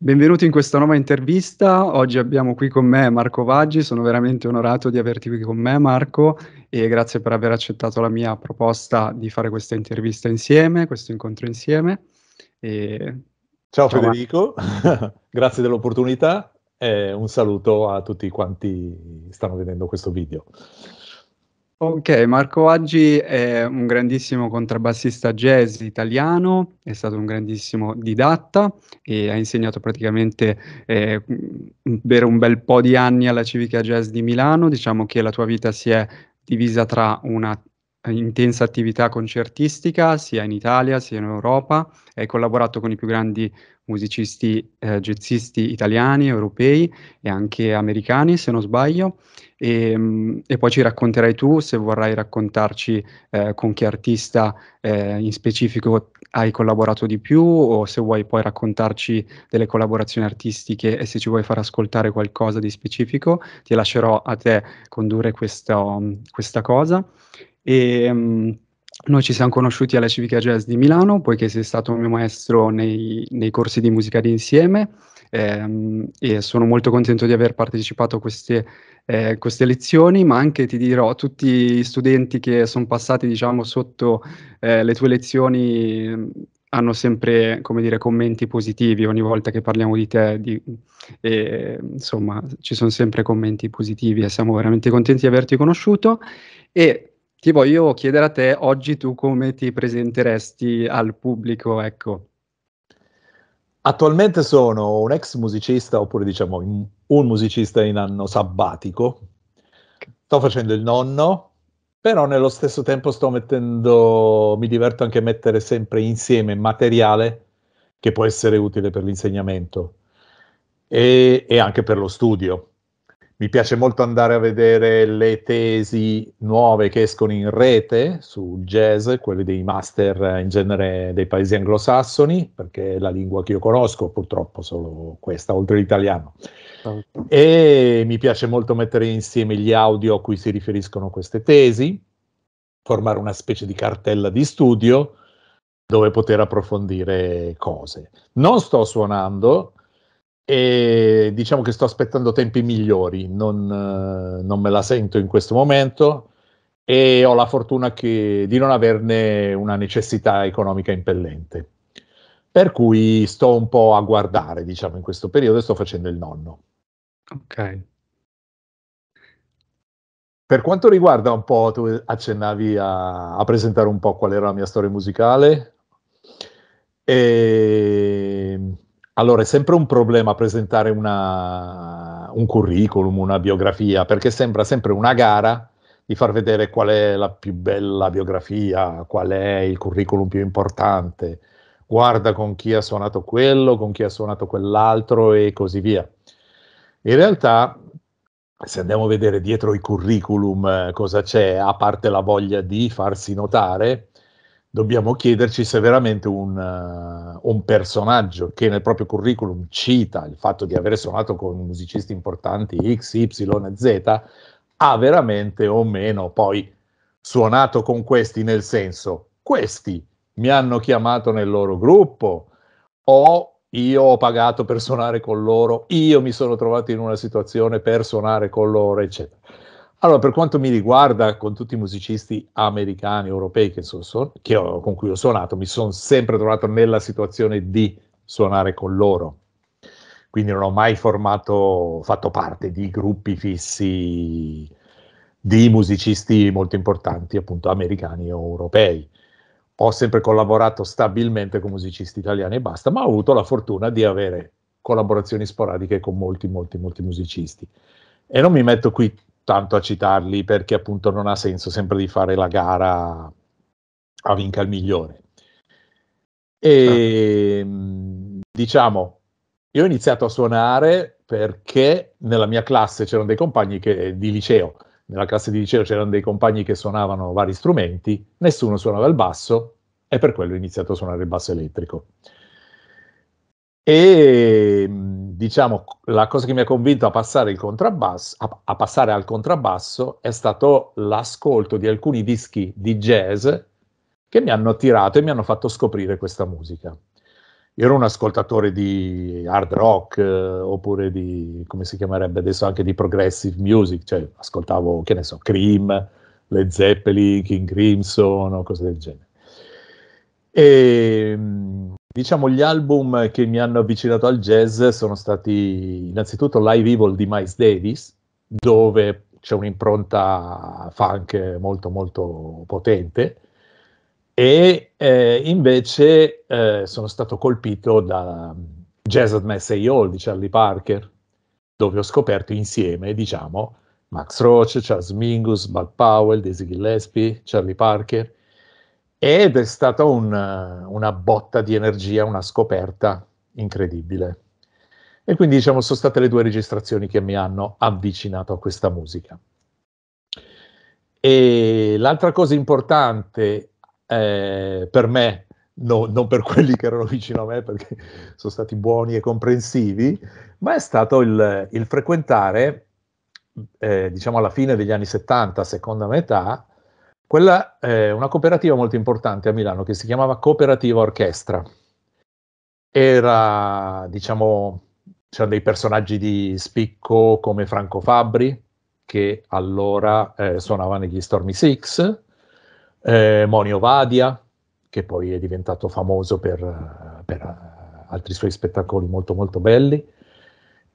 Benvenuti in questa nuova intervista. Oggi abbiamo qui con me Marco Vaggi. Sono veramente onorato di averti qui con me, Marco, e grazie per aver accettato la mia proposta di fare questa intervista insieme, questo incontro insieme. E... Ciao, ciao, Federico, grazie dell'opportunità e un saluto a tutti quanti stanno vedendo questo video. Ok, Marco Aggi è un grandissimo contrabbassista jazz italiano, è stato un grandissimo didatta e ha insegnato praticamente eh, per un bel po' di anni alla Civica Jazz di Milano. Diciamo che la tua vita si è divisa tra una intensa attività concertistica sia in Italia sia in Europa, hai collaborato con i più grandi musicisti eh, jazzisti italiani, europei e anche americani, se non sbaglio. E, ehm, e poi ci racconterai tu se vorrai raccontarci eh, con che artista eh, in specifico hai collaborato di più o se vuoi poi raccontarci delle collaborazioni artistiche e se ci vuoi far ascoltare qualcosa di specifico, ti lascerò a te condurre questo, questa cosa. E, ehm, noi ci siamo conosciuti alla Civica Jazz di Milano, poiché sei stato mio maestro nei, nei corsi di musica d'insieme ehm, e sono molto contento di aver partecipato a queste, eh, queste lezioni, ma anche ti dirò, tutti gli studenti che sono passati diciamo, sotto eh, le tue lezioni mm, hanno sempre dire, commenti positivi ogni volta che parliamo di te, di, e, insomma ci sono sempre commenti positivi e siamo veramente contenti di averti conosciuto. E ti voglio chiedere a te oggi tu come ti presenteresti al pubblico, ecco. Attualmente sono un ex musicista, oppure diciamo un musicista in anno sabbatico. Sto facendo il nonno, però nello stesso tempo sto mettendo, mi diverto anche a mettere sempre insieme materiale che può essere utile per l'insegnamento e, e anche per lo studio mi piace molto andare a vedere le tesi nuove che escono in rete sul jazz, quelle dei master in genere dei paesi anglosassoni, perché è la lingua che io conosco, purtroppo solo questa, oltre l'italiano. E mi piace molto mettere insieme gli audio a cui si riferiscono queste tesi, formare una specie di cartella di studio dove poter approfondire cose. Non sto suonando, e diciamo che sto aspettando tempi migliori, non, eh, non, me la sento in questo momento e ho la fortuna che, di non averne una necessità economica impellente. Per cui sto un po' a guardare, diciamo, in questo periodo e sto facendo il nonno. Ok. Per quanto riguarda un po', tu accennavi a, a presentare un po' qual era la mia storia musicale. E ehm, allora, è sempre un problema presentare una, un curriculum, una biografia, perché sembra sempre una gara di far vedere qual è la più bella biografia, qual è il curriculum più importante, guarda con chi ha suonato quello, con chi ha suonato quell'altro e così via. In realtà, se andiamo a vedere dietro i curriculum eh, cosa c'è, a parte la voglia di farsi notare, dobbiamo chiederci se veramente un, uh, un, personaggio che nel proprio curriculum cita il fatto di aver suonato con musicisti importanti X, Y e Z, ha veramente o meno poi suonato con questi nel senso questi mi hanno chiamato nel loro gruppo o io ho pagato per suonare con loro, io mi sono trovato in una situazione per suonare con loro, eccetera. Allora, per quanto mi riguarda, con tutti i musicisti americani, europei che so, so, che ho, con cui ho suonato, mi sono sempre trovato nella situazione di suonare con loro. Quindi non ho mai formato, fatto parte di gruppi fissi di musicisti molto importanti, appunto americani o europei. Ho sempre collaborato stabilmente con musicisti italiani e basta, ma ho avuto la fortuna di avere collaborazioni sporadiche con molti, molti, molti musicisti. E non mi metto qui tanto a citarli perché appunto non ha senso sempre di fare la gara a vinca il migliore. E ehm, ah. diciamo, io ho iniziato a suonare perché nella mia classe c'erano dei compagni che, eh, di liceo, nella classe di liceo c'erano dei compagni che suonavano vari strumenti, nessuno suonava il basso e per quello ho iniziato a suonare il basso elettrico. E diciamo, la cosa che mi ha convinto a passare, a, a passare al contrabbasso è stato l'ascolto di alcuni dischi di jazz che mi hanno attirato e mi hanno fatto scoprire questa musica. Io ero un ascoltatore di hard rock eh, oppure di, come si chiamerebbe adesso, anche di progressive music, cioè ascoltavo, che ne so, Cream, Le Zeppelin, King Crimson o cose del genere. E, ehm, Diciamo gli album che mi hanno avvicinato al jazz sono stati innanzitutto Live Evil di Miles Davis, dove c'è un'impronta funk molto molto potente e eh, invece eh, sono stato colpito da Jazz at Massey Hall di Charlie Parker, dove ho scoperto insieme, diciamo, Max Roach, Charles Mingus, Bud Powell, Daisy Gillespie, Charlie Parker ed è stata un, una botta di energia, una scoperta incredibile. E quindi diciamo sono state le due registrazioni che mi hanno avvicinato a questa musica. E l'altra cosa importante eh, per me, no, non per quelli che erano vicino a me perché sono stati buoni e comprensivi, ma è stato il, il frequentare, eh, diciamo alla fine degli anni 70, seconda metà, quella è una cooperativa molto importante a Milano che si chiamava Cooperativa Orchestra. Era, diciamo, c'erano dei personaggi di spicco come Franco Fabri, che allora eh, suonava negli Stormy Six, eh, Monio Vadia, che poi è diventato famoso per, per eh, altri suoi spettacoli molto molto belli,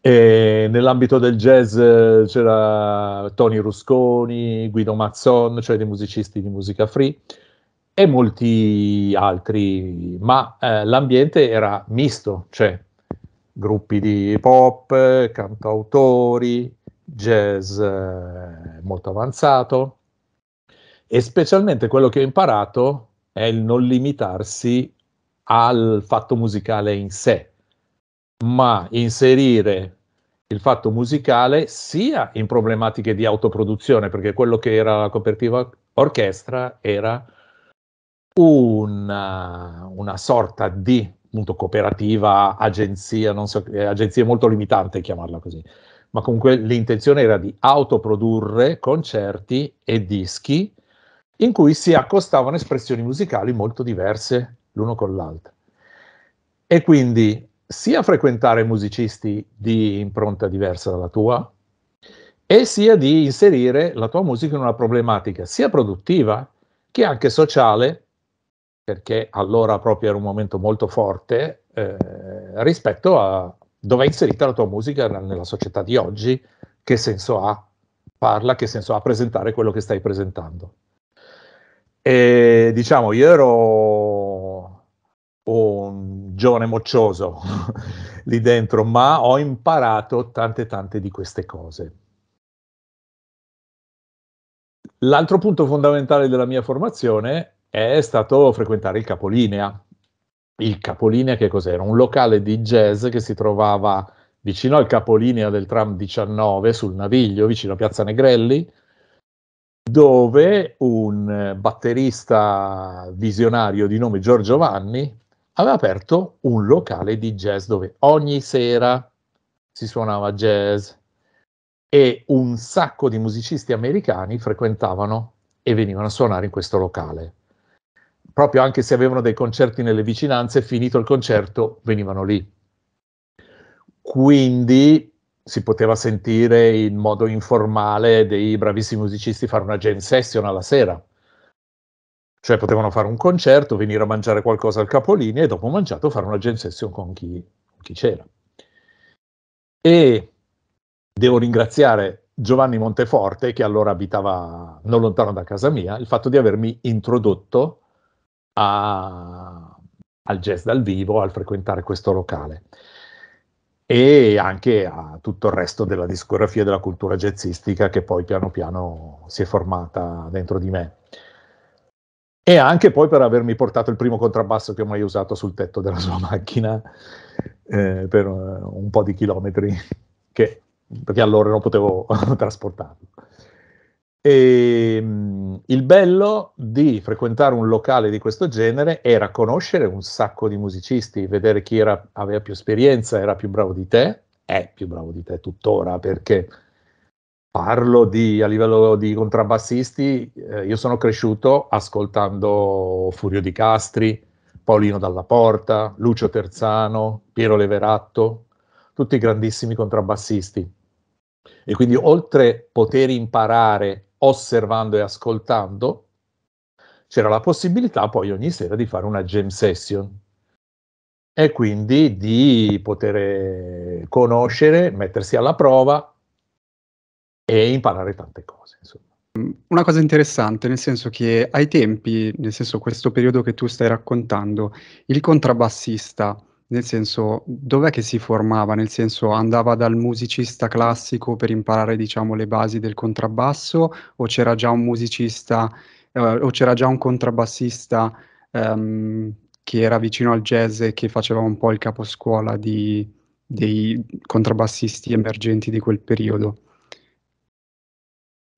e nell'ambito del jazz eh, c'era Tony Rusconi, Guido Mazzon, cioè dei musicisti di musica free e molti altri, ma eh, l'ambiente era misto, cioè gruppi di pop, cantautori, jazz eh, molto avanzato e specialmente quello che ho imparato è il non limitarsi al fatto musicale in sé, ma inserire il fatto musicale sia in problematiche di autoproduzione, perché quello che era la copertiva orchestra era una, una sorta di appunto, cooperativa, agenzia, non so, eh, agenzia è molto limitante chiamarla così, ma comunque l'intenzione era di autoprodurre concerti e dischi in cui si accostavano espressioni musicali molto diverse l'uno con l'altro. E quindi sia frequentare musicisti di impronta diversa dalla tua, e sia di inserire la tua musica in una problematica sia produttiva che anche sociale, perché allora proprio era un momento molto forte eh, rispetto a dove è inserita la tua musica nella società di oggi, che senso ha parla, che senso ha presentare quello che stai presentando. E diciamo, io ero un giovane moccioso lì dentro, ma ho imparato tante tante di queste cose. L'altro punto fondamentale della mia formazione è stato frequentare il Capolinea. Il Capolinea che cos'era? Un locale di jazz che si trovava vicino al Capolinea del tram 19 sul Naviglio, vicino a Piazza Negrelli, dove un eh, batterista visionario di nome Giorgio Vanni aveva aperto un locale di jazz dove ogni sera si suonava jazz e un sacco di musicisti americani frequentavano e venivano a suonare in questo locale. Proprio anche se avevano dei concerti nelle vicinanze, finito il concerto venivano lì. Quindi si poteva sentire in modo informale dei bravissimi musicisti fare una jam session alla sera cioè potevano fare un concerto, venire a mangiare qualcosa al capolinea e dopo mangiato fare una jam session con chi, chi c'era. E devo ringraziare Giovanni Monteforte, che allora abitava non lontano da casa mia, il fatto di avermi introdotto a, al jazz dal vivo, al frequentare questo locale e anche a tutto il resto della discografia della cultura jazzistica che poi piano piano si è formata dentro di me e anche poi per avermi portato il primo contrabbasso che ho mai usato sul tetto della sua macchina eh, per eh, un po' di chilometri, che, perché allora non potevo trasportarlo. E, ehm, il bello di frequentare un locale di questo genere era conoscere un sacco di musicisti, vedere chi era, aveva più esperienza, era più bravo di te, è più bravo di te tuttora perché Parlo di, a livello di contrabbassisti, eh, io sono cresciuto ascoltando Furio Di Castri, Paulino Dalla Porta, Lucio Terzano, Piero Leveratto, tutti grandissimi contrabbassisti. E quindi oltre poter imparare osservando e ascoltando, c'era la possibilità poi ogni sera di fare una jam session e quindi di poter conoscere, mettersi alla prova e imparare tante cose. Insomma. Una cosa interessante, nel senso che ai tempi, nel senso questo periodo che tu stai raccontando, il contrabbassista, nel senso dov'è che si formava? Nel senso andava dal musicista classico per imparare diciamo le basi del contrabbasso o c'era già un musicista eh, o c'era già un contrabbassista ehm, che era vicino al jazz e che faceva un po' il caposcuola di, dei contrabbassisti emergenti di quel periodo?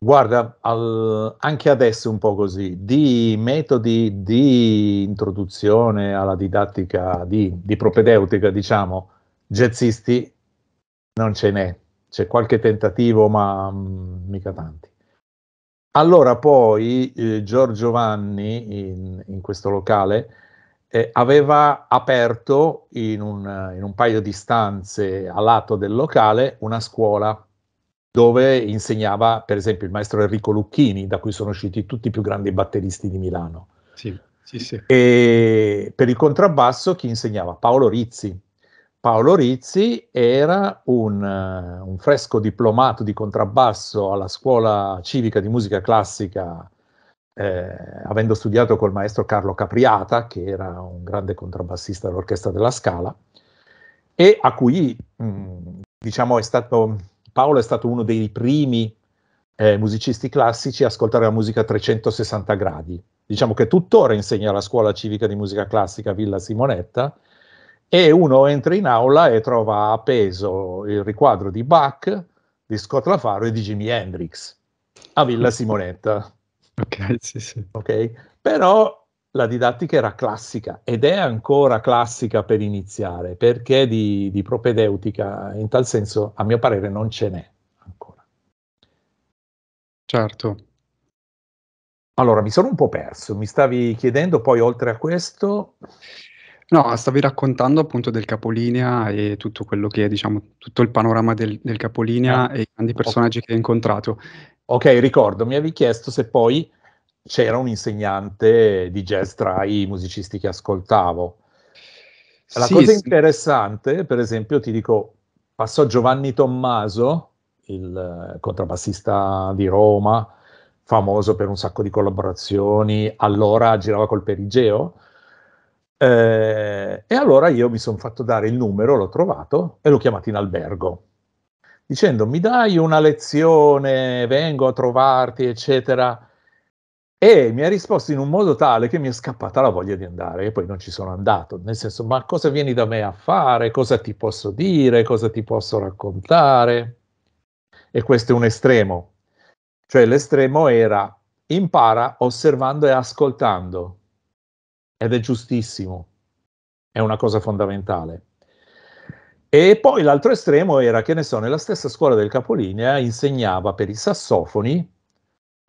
Guarda, al, anche adesso è un po' così, di metodi di introduzione alla didattica di, di propedeutica, diciamo, jazzisti non ce n'è, c'è qualche tentativo, ma mh, mm, mica tanti. Allora poi eh, Giorgio Vanni, in, in questo locale, eh, aveva aperto in un, in un paio di stanze a lato del locale una scuola dove insegnava per esempio il maestro Enrico Lucchini, da cui sono usciti tutti i più grandi batteristi di Milano. Sì, sì, sì. E per il contrabbasso chi insegnava? Paolo Rizzi. Paolo Rizzi era un, eh, un fresco diplomato di contrabbasso alla scuola civica di musica classica, eh, avendo studiato col maestro Carlo Capriata, che era un grande contrabbassista dell'Orchestra della Scala, e a cui mh, mm, diciamo è stato Paolo è stato uno dei primi eh, musicisti classici a ascoltare la musica a 360 gradi. Diciamo che tuttora insegna alla scuola civica di musica classica Villa Simonetta e uno entra in aula e trova appeso il riquadro di Bach, di Scott Lafaro e di Jimi Hendrix a Villa Simonetta. Ok, sì, sì. Okay? Però la didattica era classica ed è ancora classica per iniziare, perché di, di propedeutica in tal senso, a mio parere, non ce n'è ancora. Certo. Allora, mi sono un po' perso, mi stavi chiedendo poi oltre a questo... No, stavi raccontando appunto del capolinea e tutto quello che è, diciamo, tutto il panorama del, del capolinea ah, e i grandi personaggi okay. che hai incontrato. Ok, ricordo, mi avevi chiesto se poi c'era un insegnante di jazz tra i musicisti che ascoltavo. La sì, cosa interessante, sì. per esempio, ti dico, passò Giovanni Tommaso, il eh, contrabbassista di Roma, famoso per un sacco di collaborazioni, allora girava col Perigeo, eh, e allora io mi sono fatto dare il numero, l'ho trovato e l'ho chiamato in albergo, dicendo mi dai una lezione, vengo a trovarti, eccetera. E mi ha risposto in un modo tale che mi è scappata la voglia di andare e poi non ci sono andato, nel senso ma cosa vieni da me a fare, cosa ti posso dire, cosa ti posso raccontare? E questo è un estremo, cioè l'estremo era impara osservando e ascoltando ed è giustissimo, è una cosa fondamentale. E poi l'altro estremo era che ne so, nella stessa scuola del capolinea insegnava per i sassofoni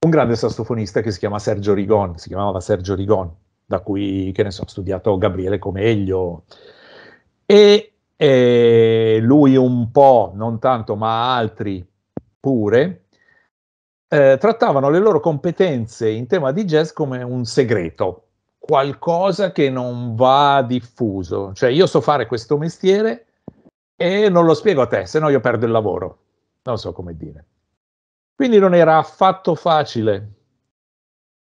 un grande sassofonista che si chiama Sergio Rigon, si chiamava Sergio Rigon, da cui, che ne so, ha studiato Gabriele Comeglio. E eh, lui un po', non tanto, ma altri pure, eh, trattavano le loro competenze in tema di jazz come un segreto, qualcosa che non va diffuso. Cioè io so fare questo mestiere e non lo spiego a te, se no io perdo il lavoro. Non so come dire. Quindi non era affatto facile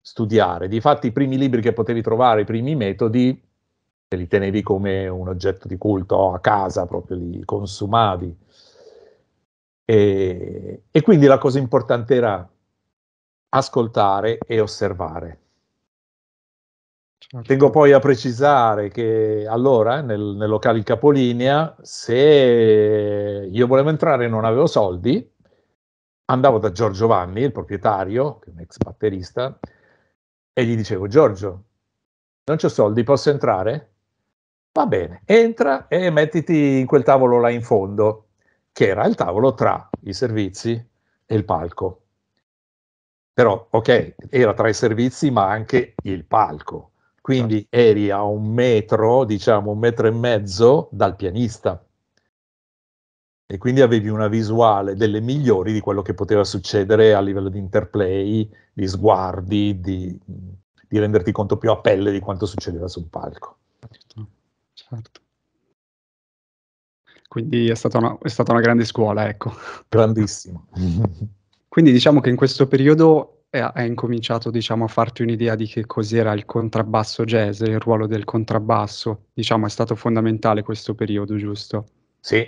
studiare. Difatti i primi libri che potevi trovare, i primi metodi, te li tenevi come un oggetto di culto a casa, proprio li consumavi. E, e quindi la cosa importante era ascoltare e osservare. Certo. Tengo poi a precisare che allora nel, nel locale capolinea, se io volevo entrare e non avevo soldi, andavo da Giorgio Vanni, il proprietario, che è un ex batterista, e gli dicevo, Giorgio, non c'ho soldi, posso entrare? Va bene, entra e mettiti in quel tavolo là in fondo, che era il tavolo tra i servizi e il palco. Però, ok, era tra i servizi, ma anche il palco. Quindi certo. eri a un metro, diciamo un metro e mezzo dal pianista e quindi avevi una visuale delle migliori di quello che poteva succedere a livello di interplay, di sguardi, di, di renderti conto più a pelle di quanto succedeva sul palco. Certo, certo. Quindi è stata, una, è stata una grande scuola, ecco. Grandissimo. Quindi diciamo che in questo periodo hai incominciato diciamo, a farti un'idea di che cos'era il contrabbasso jazz, il ruolo del contrabbasso. Diciamo è stato fondamentale questo periodo, giusto? Sì,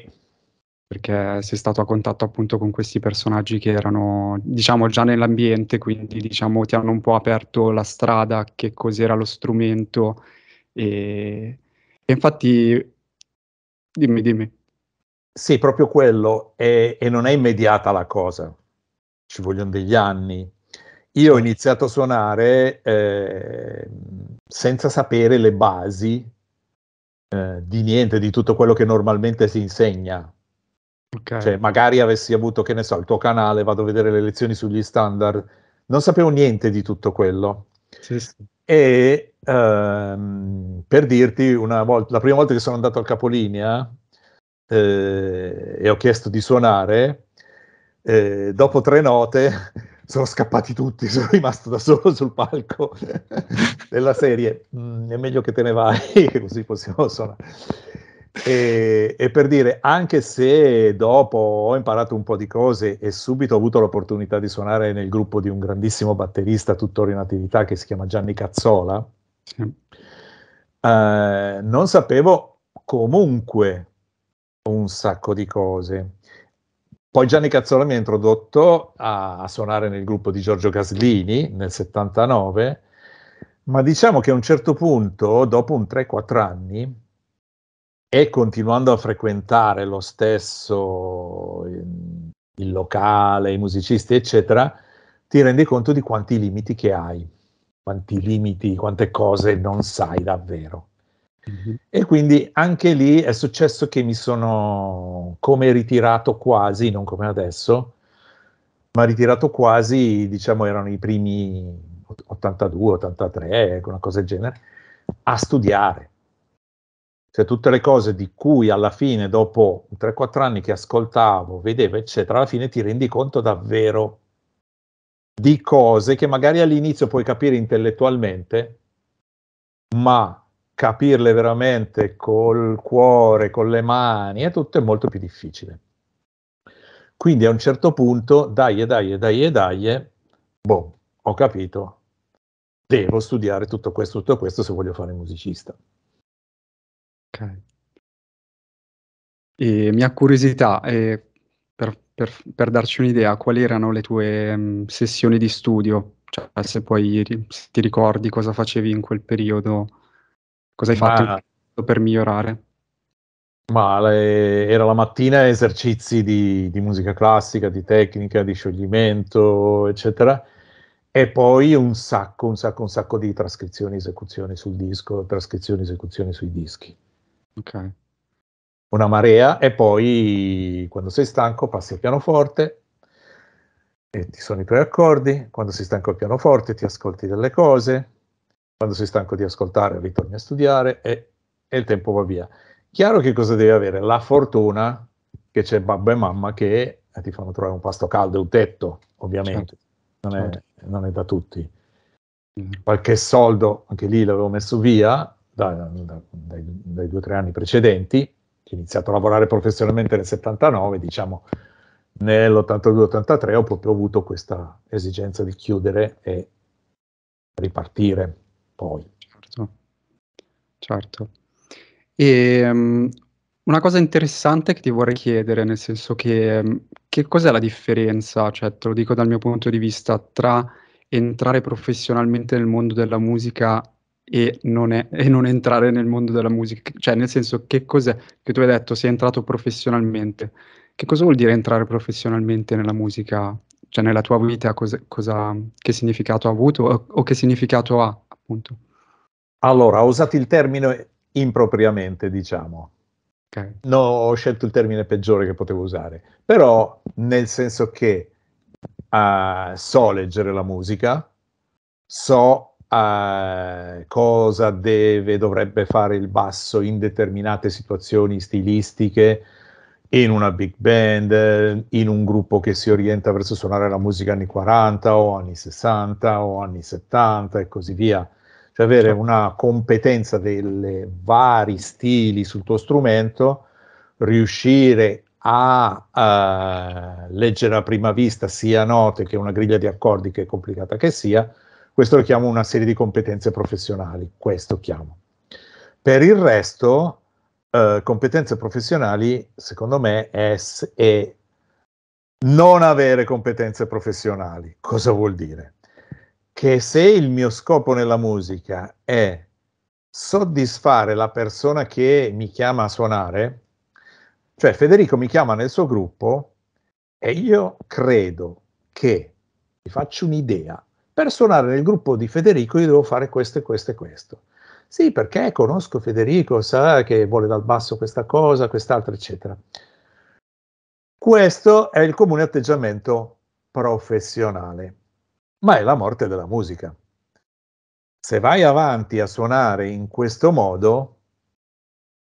perché sei stato a contatto appunto con questi personaggi che erano diciamo già nell'ambiente, quindi diciamo ti hanno un po' aperto la strada, che cos'era lo strumento e, e infatti dimmi dimmi. Sì, proprio quello e, e non è immediata la cosa, ci vogliono degli anni. Io ho iniziato a suonare eh, senza sapere le basi eh, di niente, di tutto quello che normalmente si insegna Okay. Cioè, magari avessi avuto, che ne so, il tuo canale, vado a vedere le lezioni sugli standard, non sapevo niente di tutto quello. Sì, sì. E ehm, per dirti, volta, la prima volta che sono andato al capolinea eh, e ho chiesto di suonare, eh, dopo tre note sono scappati tutti, sono rimasto da solo sul palco della serie. Mm, è meglio che te ne vai, così possiamo suonare. E, e, per dire, anche se dopo ho imparato un po' di cose e subito ho avuto l'opportunità di suonare nel gruppo di un grandissimo batterista tuttora in attività che si chiama Gianni Cazzola, sì. eh, non sapevo comunque un sacco di cose. Poi Gianni Cazzola mi ha introdotto a, a suonare nel gruppo di Giorgio Gaslini nel 79, ma diciamo che a un certo punto, dopo un 3-4 anni, e continuando a frequentare lo stesso ehm, il locale, i musicisti, eccetera, ti rendi conto di quanti limiti che hai, quanti limiti, quante cose non sai davvero. Mm-hmm. E quindi anche lì è successo che mi sono come ritirato quasi, non come adesso, ma ritirato quasi, diciamo, erano i primi 82, 83, una cosa del genere, a studiare cioè tutte le cose di cui alla fine, dopo 3-4 anni che ascoltavo, vedevo, eccetera, alla fine ti rendi conto davvero di cose che magari all'inizio puoi capire intellettualmente, ma capirle veramente col cuore, con le mani, è tutto molto più difficile. Quindi a un certo punto, dai e dai e dai e dai, boh, ho capito, devo studiare tutto questo, tutto questo se voglio fare musicista. Okay. E mia curiosità, ehm, per per per darci un'idea, quali erano le tue, mhmm, sessioni di studio? Cioè se puoi se ti ricordi cosa facevi in quel periodo, cosa hai fatto Ma periodo per migliorare? Ma le era la mattina esercizi di di musica classica, di tecnica, di scioglimento, eccetera, e poi un sacco, un sacco, un sacco di trascrizioni, esecuzioni sul disco, trascrizioni, esecuzioni sui dischi. Okay. Una marea e poi quando sei stanco passi al pianoforte e ti sono i tuoi accordi, quando sei stanco al pianoforte ti ascolti delle cose, quando sei stanco di ascoltare ritorni a studiare e, e il tempo va via. Chiaro che cosa devi avere? La fortuna che c'è babbo e mamma che eh, ti fanno trovare un pasto caldo e un tetto, ovviamente, certo. non è, non è da tutti. Certo. Qualche soldo, anche lì l'avevo messo via, da, da, dai, dai due o tre anni precedenti, ho iniziato a lavorare professionalmente nel 79, diciamo nell'82-83 ho proprio avuto questa esigenza di chiudere e ripartire poi. Certo, certo. E, um, una cosa interessante che ti vorrei chiedere, nel senso che, ehm, che cos'è la differenza, cioè te lo dico dal mio punto di vista, tra entrare professionalmente nel mondo della musica e non, è, e non, entrare nel mondo della musica? Cioè, nel senso, che cos'è che tu hai detto sei entrato professionalmente? Che cosa vuol dire entrare professionalmente nella musica? Cioè, nella tua vita, cosa, cosa, che significato ha avuto o, o che significato ha, appunto? Allora, ho usato il termine impropriamente, diciamo. Okay. No, ho scelto il termine peggiore che potevo usare, però nel senso che uh, so leggere la musica, so eh, cosa deve, dovrebbe fare il basso in determinate situazioni stilistiche, in una big band, in un gruppo che si orienta verso suonare la musica anni 40 o anni 60 o anni 70 e così via. Cioè avere certo. una competenza dei vari stili sul tuo strumento, riuscire a eh, leggere a prima vista sia note che una griglia di accordi che complicata che sia, questo lo chiamo una serie di competenze professionali, questo chiamo. Per il resto, eh, competenze professionali, secondo me, è, è non avere competenze professionali. Cosa vuol dire? Che se il mio scopo nella musica è soddisfare la persona che mi chiama a suonare, cioè Federico mi chiama nel suo gruppo e io credo che, vi faccio un'idea, per suonare nel gruppo di Federico io devo fare questo e questo e questo. Sì, perché conosco Federico, sa che vuole dal basso questa cosa, quest'altra, eccetera. Questo è il comune atteggiamento professionale, ma è la morte della musica. Se vai avanti a suonare in questo modo,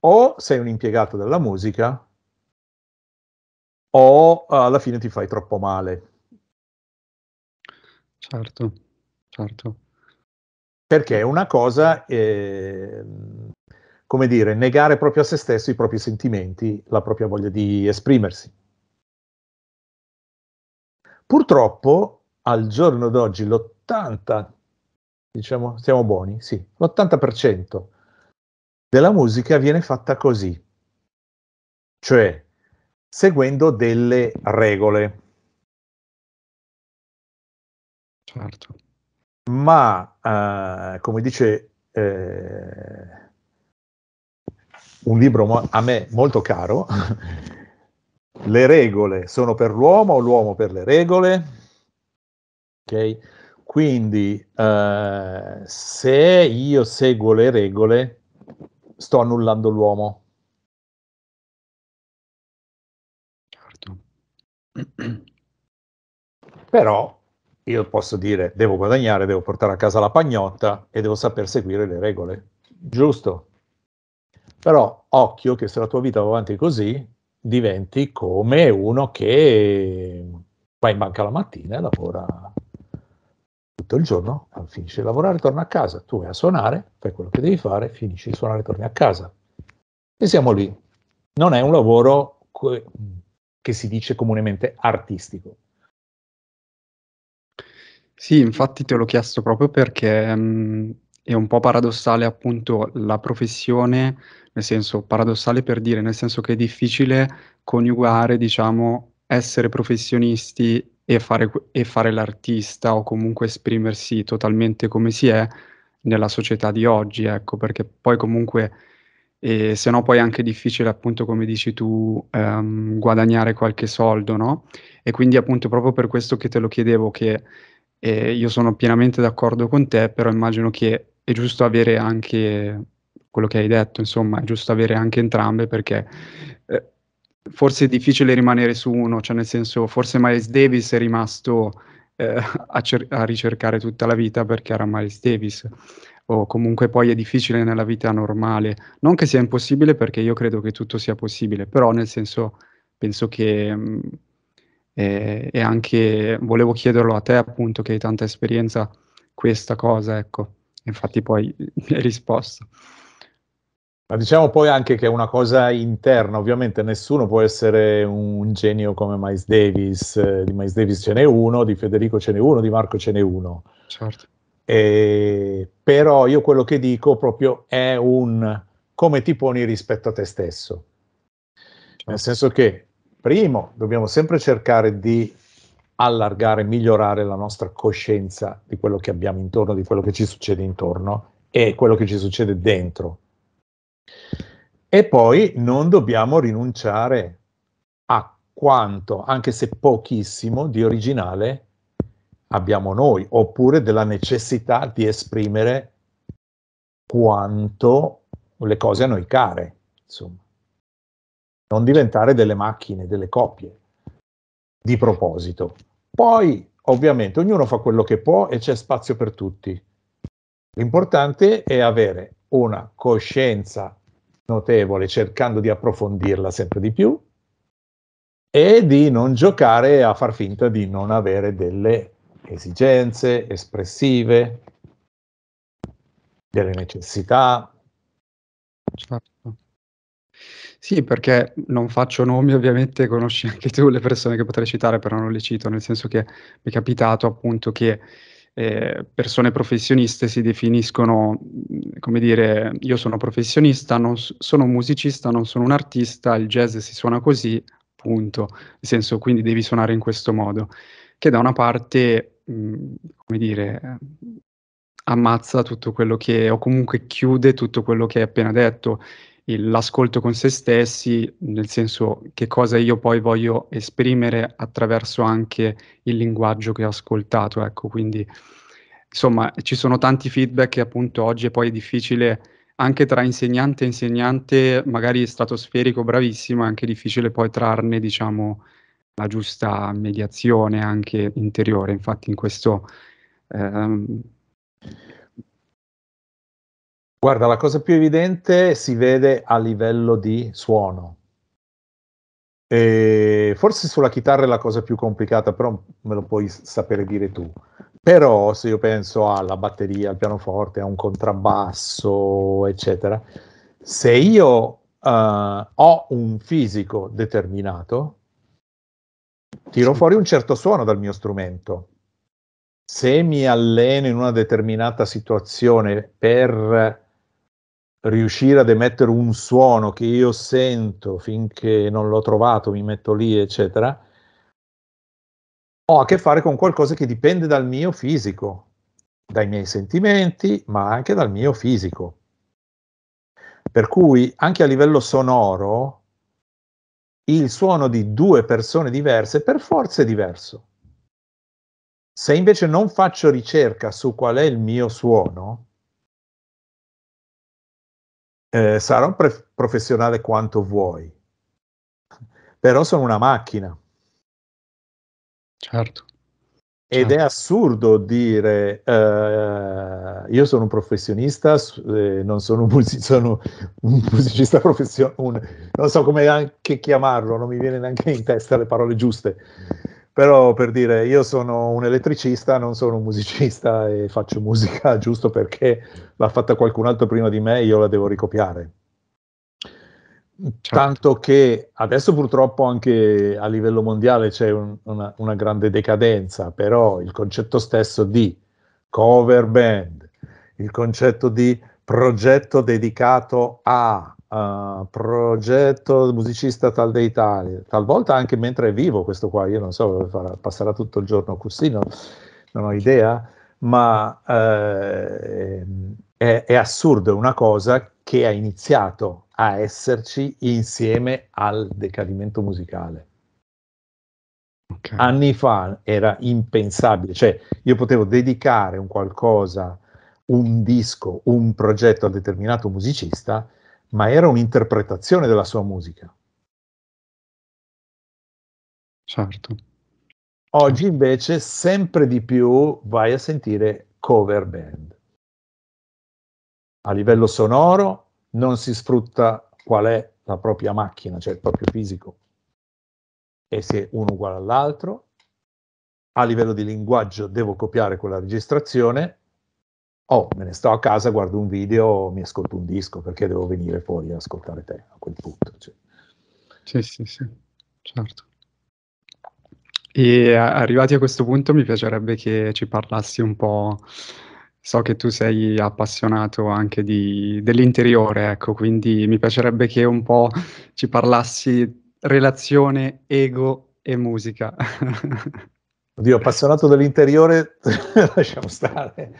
o sei un impiegato della musica, o alla fine ti fai troppo male. Certo certo. Perché è una cosa, eh, come dire, negare proprio a se stesso i propri sentimenti, la propria voglia di esprimersi. Purtroppo, al giorno d'oggi, l'80, diciamo, siamo buoni, sì, l'80% della musica viene fatta così, cioè seguendo delle regole. Certo ma eh, come dice eh, un libro mo- a me molto caro, le regole sono per l'uomo o l'uomo per le regole? Okay. Quindi eh, se io seguo le regole, sto annullando l'uomo. Certo. Però io posso dire devo guadagnare, devo portare a casa la pagnotta e devo saper seguire le regole. Giusto. Però occhio che se la tua vita va avanti così, diventi come uno che va in banca la mattina e lavora tutto il giorno, finisce di lavorare, torna a casa, tu vai a suonare, fai quello che devi fare, finisci di suonare, torni a casa. E siamo lì. Non è un lavoro che si dice comunemente artistico sì, infatti te l'ho chiesto proprio perché mh, mhmm, è un po' paradossale appunto la professione, nel senso paradossale per dire, nel senso che è difficile coniugare, diciamo, essere professionisti e fare, e fare l'artista o comunque esprimersi totalmente come si è nella società di oggi, ecco, perché poi comunque, eh, se no poi è anche difficile appunto come dici tu ehm, guadagnare qualche soldo, no? E quindi appunto proprio per questo che te lo chiedevo, che e io sono pienamente d'accordo con te, però immagino che è giusto avere anche quello che hai detto, insomma, è giusto avere anche entrambe perché eh, forse è difficile rimanere su uno, cioè nel senso forse Miles Davis è rimasto eh, a, cer- a, ricercare tutta la vita perché era Miles Davis o comunque poi è difficile nella vita normale, non che sia impossibile perché io credo che tutto sia possibile, però nel senso penso che mh, mm, e, e anche volevo chiederlo a te appunto che hai tanta esperienza questa cosa, ecco, infatti poi mi hai risposto. Ma diciamo poi anche che è una cosa interna, ovviamente nessuno può essere un genio come Miles Davis, eh, di Miles Davis ce n'è uno, di Federico ce n'è uno, di Marco ce n'è uno. Certo. E, però io quello che dico proprio è un come ti poni rispetto a te stesso. Nel certo. senso che primo, dobbiamo sempre cercare di allargare, migliorare la nostra coscienza di quello che abbiamo intorno, di quello che ci succede intorno e quello che ci succede dentro. E poi non dobbiamo rinunciare a quanto, anche se pochissimo, di originale abbiamo noi, oppure della necessità di esprimere quanto le cose a noi care, insomma non diventare delle macchine, delle coppie di proposito. Poi, ovviamente, ognuno fa quello che può e c'è spazio per tutti. L'importante è avere una coscienza notevole, cercando di approfondirla sempre di più e di non giocare a far finta di non avere delle esigenze espressive, delle necessità. Certo. Sì, perché non faccio nomi, ovviamente conosci anche tu le persone che potrei citare, però non le cito, nel senso che mi è capitato appunto che eh, persone professioniste si definiscono, mhmm, come dire, io sono professionista, non sono un musicista, non sono un artista, il jazz si suona così, punto. Nel senso, quindi devi suonare in questo modo, che da una parte, mh, mhmm, come dire, ammazza tutto quello che, o comunque chiude tutto quello che hai appena detto il, l'ascolto con se stessi, nel senso che cosa io poi voglio esprimere attraverso anche il linguaggio che ho ascoltato. Ecco, quindi insomma ci sono tanti feedback che appunto oggi è poi difficile anche tra insegnante e insegnante, magari stratosferico, bravissimo, è anche difficile poi trarne, diciamo, la giusta mediazione anche interiore. Infatti in questo... Ehm, Guarda, la cosa più evidente si vede a livello di suono. E forse sulla chitarra è la cosa più complicata, però me lo puoi sapere dire tu. Però se io penso alla batteria, al pianoforte, a un contrabbasso, eccetera, se io uh, ho un fisico determinato, tiro fuori un certo suono dal mio strumento. Se mi alleno in una determinata situazione per riuscire ad emettere un suono che io sento finché non l'ho trovato, mi metto lì, eccetera, ho a che fare con qualcosa che dipende dal mio fisico, dai miei sentimenti, ma anche dal mio fisico. Per cui anche a livello sonoro il suono di due persone diverse per forza è diverso. Se invece non faccio ricerca su qual è il mio suono, eh, sarà un pre- professionale quanto vuoi, però sono una macchina. Certo. Ed certo. è assurdo dire eh, io sono un professionista, eh, non sono un, music- sono un musicista professionista, non so come anche chiamarlo, non mi viene neanche in testa le parole giuste però per dire, io sono un elettricista, non sono un musicista e faccio musica giusto perché l'ha fatta qualcun altro prima di me, io la devo ricopiare. Certo. Tanto che adesso purtroppo anche a livello mondiale c'è un, una, una grande decadenza, però il concetto stesso di cover band, il concetto di progetto dedicato a uh, progetto musicista tal dei tali, talvolta anche mentre è vivo questo qua, io non so, passerà tutto il giorno così, non, non ho idea, ma uh, è, è assurdo, è una cosa che ha iniziato a esserci insieme al decadimento musicale. Okay. Anni fa era impensabile, cioè io potevo dedicare un qualcosa, un disco, un progetto a determinato musicista ma era un'interpretazione della sua musica. Certo. Oggi invece sempre di più vai a sentire cover band. A livello sonoro non si sfrutta qual è la propria macchina, cioè il proprio fisico, e se è uno uguale all'altro. A livello di linguaggio devo copiare quella registrazione, oh, me ne sto a casa, guardo un video, mi ascolto un disco, perché devo venire fuori ad ascoltare te a quel punto. Cioè. Sì, sì, sì, certo. E arrivati a questo punto mi piacerebbe che ci parlassi un po', so che tu sei appassionato anche di, dell'interiore, ecco, quindi mi piacerebbe che un po' ci parlassi relazione ego e musica. Oddio, appassionato dell'interiore, lasciamo stare.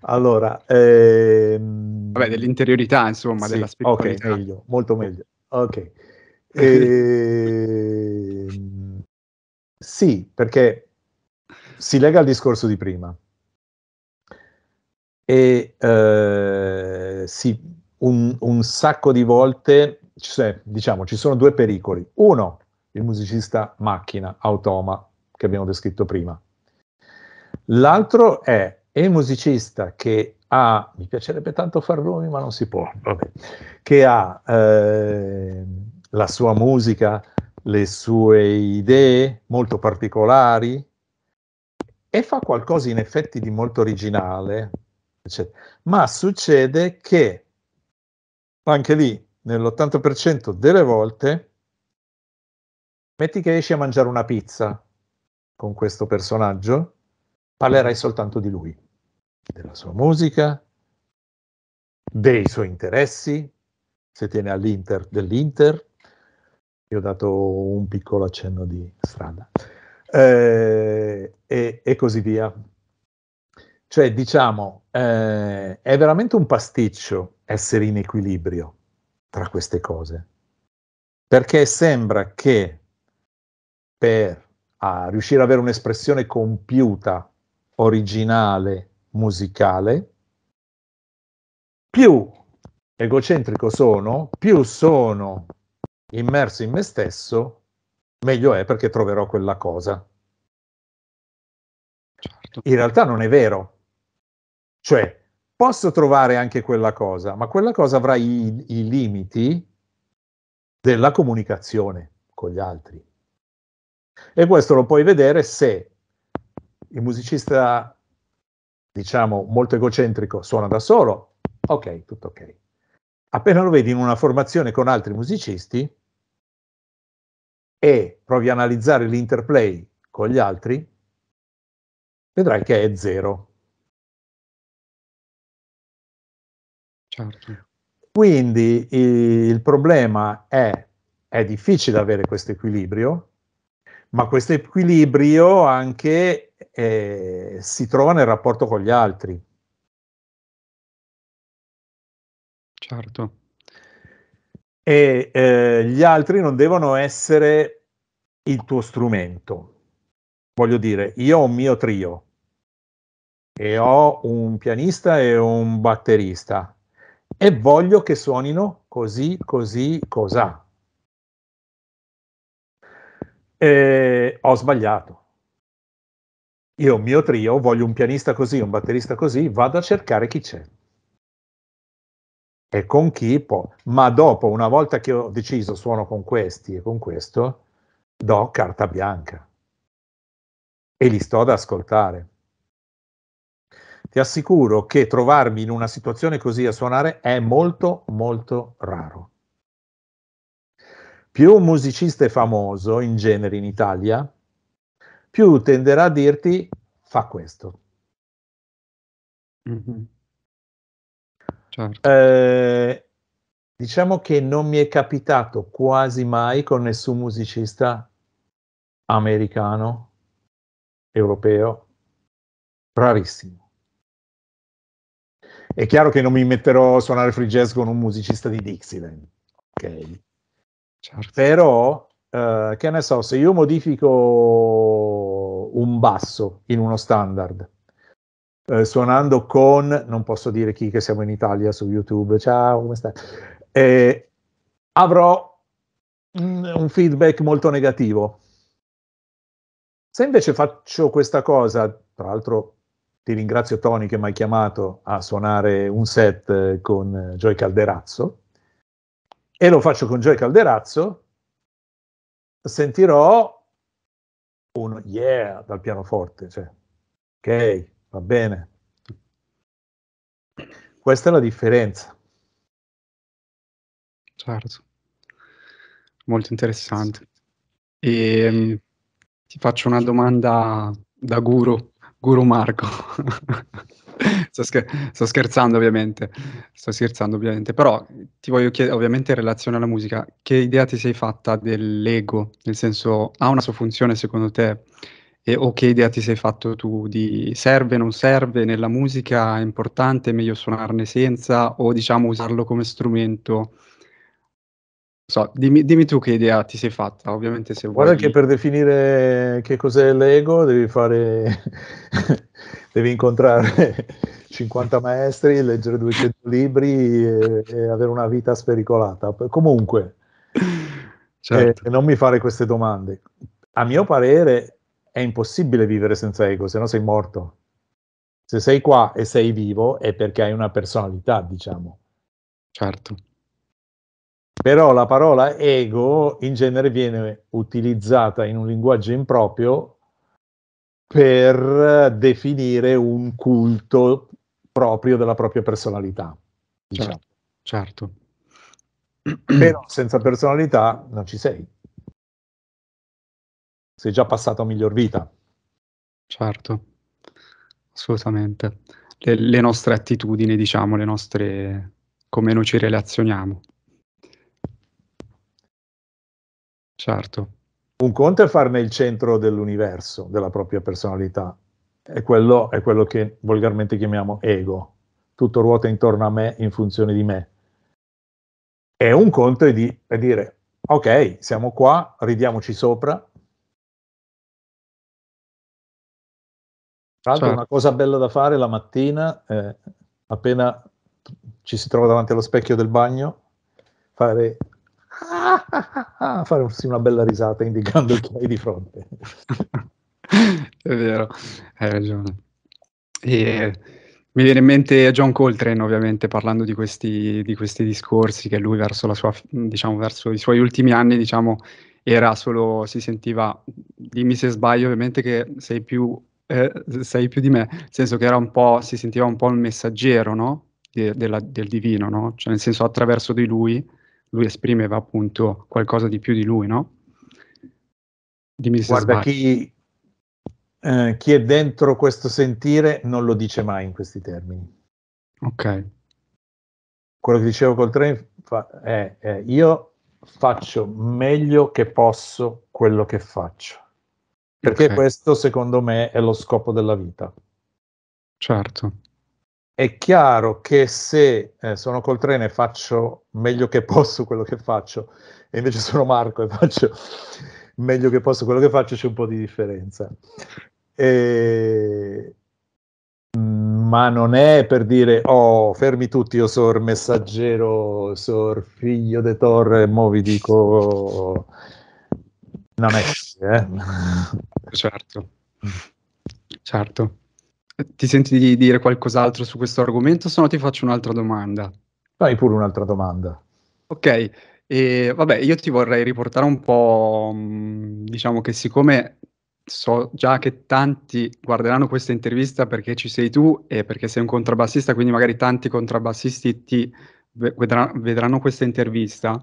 allora, ehm... Vabbè, dell'interiorità, insomma, sì, della Ok, meglio, molto meglio. Ok. E... Ehm, sì, perché si lega al discorso di prima. E eh, sì, un, un, sacco di volte, cioè, diciamo, ci sono due pericoli. Uno, il musicista macchina, automa, che abbiamo descritto prima. L'altro è il musicista che ha, mi piacerebbe tanto far nomi ma non si può, vabbè, che ha eh, la sua musica, le sue idee molto particolari e fa qualcosa in effetti di molto originale, eccetera. ma succede che anche lì nell'80% delle volte metti che esci a mangiare una pizza con questo personaggio, parlerai soltanto di lui, della sua musica, dei suoi interessi, se tiene all'Inter dell'Inter. Io ho dato un piccolo accenno di strada. Eh, e, e, così via. Cioè, diciamo, eh, è veramente un pasticcio essere in equilibrio tra queste cose, perché sembra che per a riuscire ad avere un'espressione compiuta, originale, musicale, più egocentrico sono, più sono immerso in me stesso, meglio è perché troverò quella cosa. Certo. In realtà non è vero. Cioè, posso trovare anche quella cosa, ma quella cosa avrà i, i limiti della comunicazione con gli altri. E questo lo puoi vedere se il musicista, diciamo, molto egocentrico suona da solo, ok, tutto ok. Appena lo vedi in una formazione con altri musicisti e provi a analizzare l'interplay con gli altri, vedrai che è zero. Certo. Quindi il problema è, è difficile avere questo equilibrio, ma questo equilibrio anche eh, si trova nel rapporto con gli altri. Certo. E eh, gli altri non devono essere il tuo strumento. Voglio dire, io ho un mio trio e ho un pianista e un batterista e voglio che suonino così, così, cos'ha. Eh, ho sbagliato. Io un mio trio, voglio un pianista così, un batterista così, vado a cercare chi c'è. E con chi può. Ma dopo, una volta che ho deciso suono con questi e con questo, do carta bianca. E li sto ad ascoltare. Ti assicuro che trovarmi in una situazione così a suonare è molto, molto raro più un musicista è famoso in genere in Italia, più tenderà a dirti fa questo. Mm-hmm. Certo. Eh, diciamo che non mi è capitato quasi mai con nessun musicista americano, europeo, rarissimo. È chiaro che non mi metterò a suonare free jazz con un musicista di Dixieland, ok? Certo. Però, eh, che ne so, se io modifico un basso in uno standard, eh, suonando con, non posso dire chi che siamo in Italia su YouTube, ciao, come stai? Eh, avrò un feedback molto negativo. Se invece faccio questa cosa, tra l'altro ti ringrazio Tony che mi hai chiamato a suonare un set eh, con Joy Calderazzo, e lo faccio con Joy Calderazzo, sentirò un yeah dal pianoforte, cioè ok, va bene. Questa è la differenza. Certo, molto interessante. E, ehm, ti faccio una domanda da guru Guru Marco. sto, scher- sto, scherzando ovviamente, sto scherzando ovviamente, però ti voglio chiedere ovviamente in relazione alla musica, che idea ti sei fatta dell'ego? Nel senso, ha una sua funzione secondo te? E, o che idea ti sei fatto tu di serve, non serve, nella musica è importante, è meglio suonarne senza o diciamo usarlo come strumento? So, dimmi, dimmi, tu che idea ti sei fatta, ovviamente se vuoi. Guarda che per definire che cos'è l'ego devi fare, devi incontrare 50 maestri, leggere 200 libri e, e avere una vita spericolata. Comunque, certo. eh, non mi fare queste domande. A mio parere è impossibile vivere senza ego, se no sei morto. Se sei qua e sei vivo è perché hai una personalità, diciamo. Certo. Però la parola ego in genere viene utilizzata in un linguaggio improprio per definire un culto proprio della propria personalità. Diciamo. Certo, certo, Però senza personalità non ci sei. Sei già passato a miglior vita. Certo, assolutamente. Le, le nostre attitudini, diciamo, le nostre... come noi ci relazioniamo. Certo. Un conto è farne il centro dell'universo, della propria personalità, e quello è quello che volgarmente chiamiamo ego. Tutto ruota intorno a me in funzione di me. E un conto è, di, è dire, ok, siamo qua, ridiamoci sopra, Tra l'altro certo. una cosa bella da fare la mattina, eh, appena ci si trova davanti allo specchio del bagno, fare ah, ah, ah, farsi una bella risata indicando chi hai di fronte. è vero, hai ragione. E mi viene in mente John Coltrane, ovviamente, parlando di questi, di questi discorsi che lui verso, sua, diciamo, verso i suoi ultimi anni, diciamo, era solo, si sentiva, dimmi se sbaglio ovviamente che sei più, eh, sei più di me, nel senso che era un po', si sentiva un po' il messaggero, no? De, della, del divino, no? Cioè nel senso attraverso di lui lui esprimeva appunto qualcosa di più di lui, no? Dimmi se Guarda, chi, eh, chi è dentro questo sentire non lo dice mai in questi termini. Ok. Quello che dicevo col treno è, è io faccio meglio che posso quello che faccio. Perché okay. questo, secondo me, è lo scopo della vita. Certo è chiaro che se eh, sono col treno e faccio meglio che posso quello che faccio, e invece sono Marco e faccio meglio che posso quello che faccio, c'è un po' di differenza. E... Mm, ma non è per dire, oh, fermi tutti, io sor messaggero, sor figlio de torre, mo vi dico... Non è così, eh? Certo, certo. Ti senti di dire qualcos'altro su questo argomento? Se no ti faccio un'altra domanda. Fai pure un'altra domanda. Ok, e, vabbè, io ti vorrei riportare un po', mm, diciamo che siccome so già che tanti guarderanno questa intervista perché ci sei tu e perché sei un contrabbassista, quindi magari tanti contrabbassisti ti vedranno questa intervista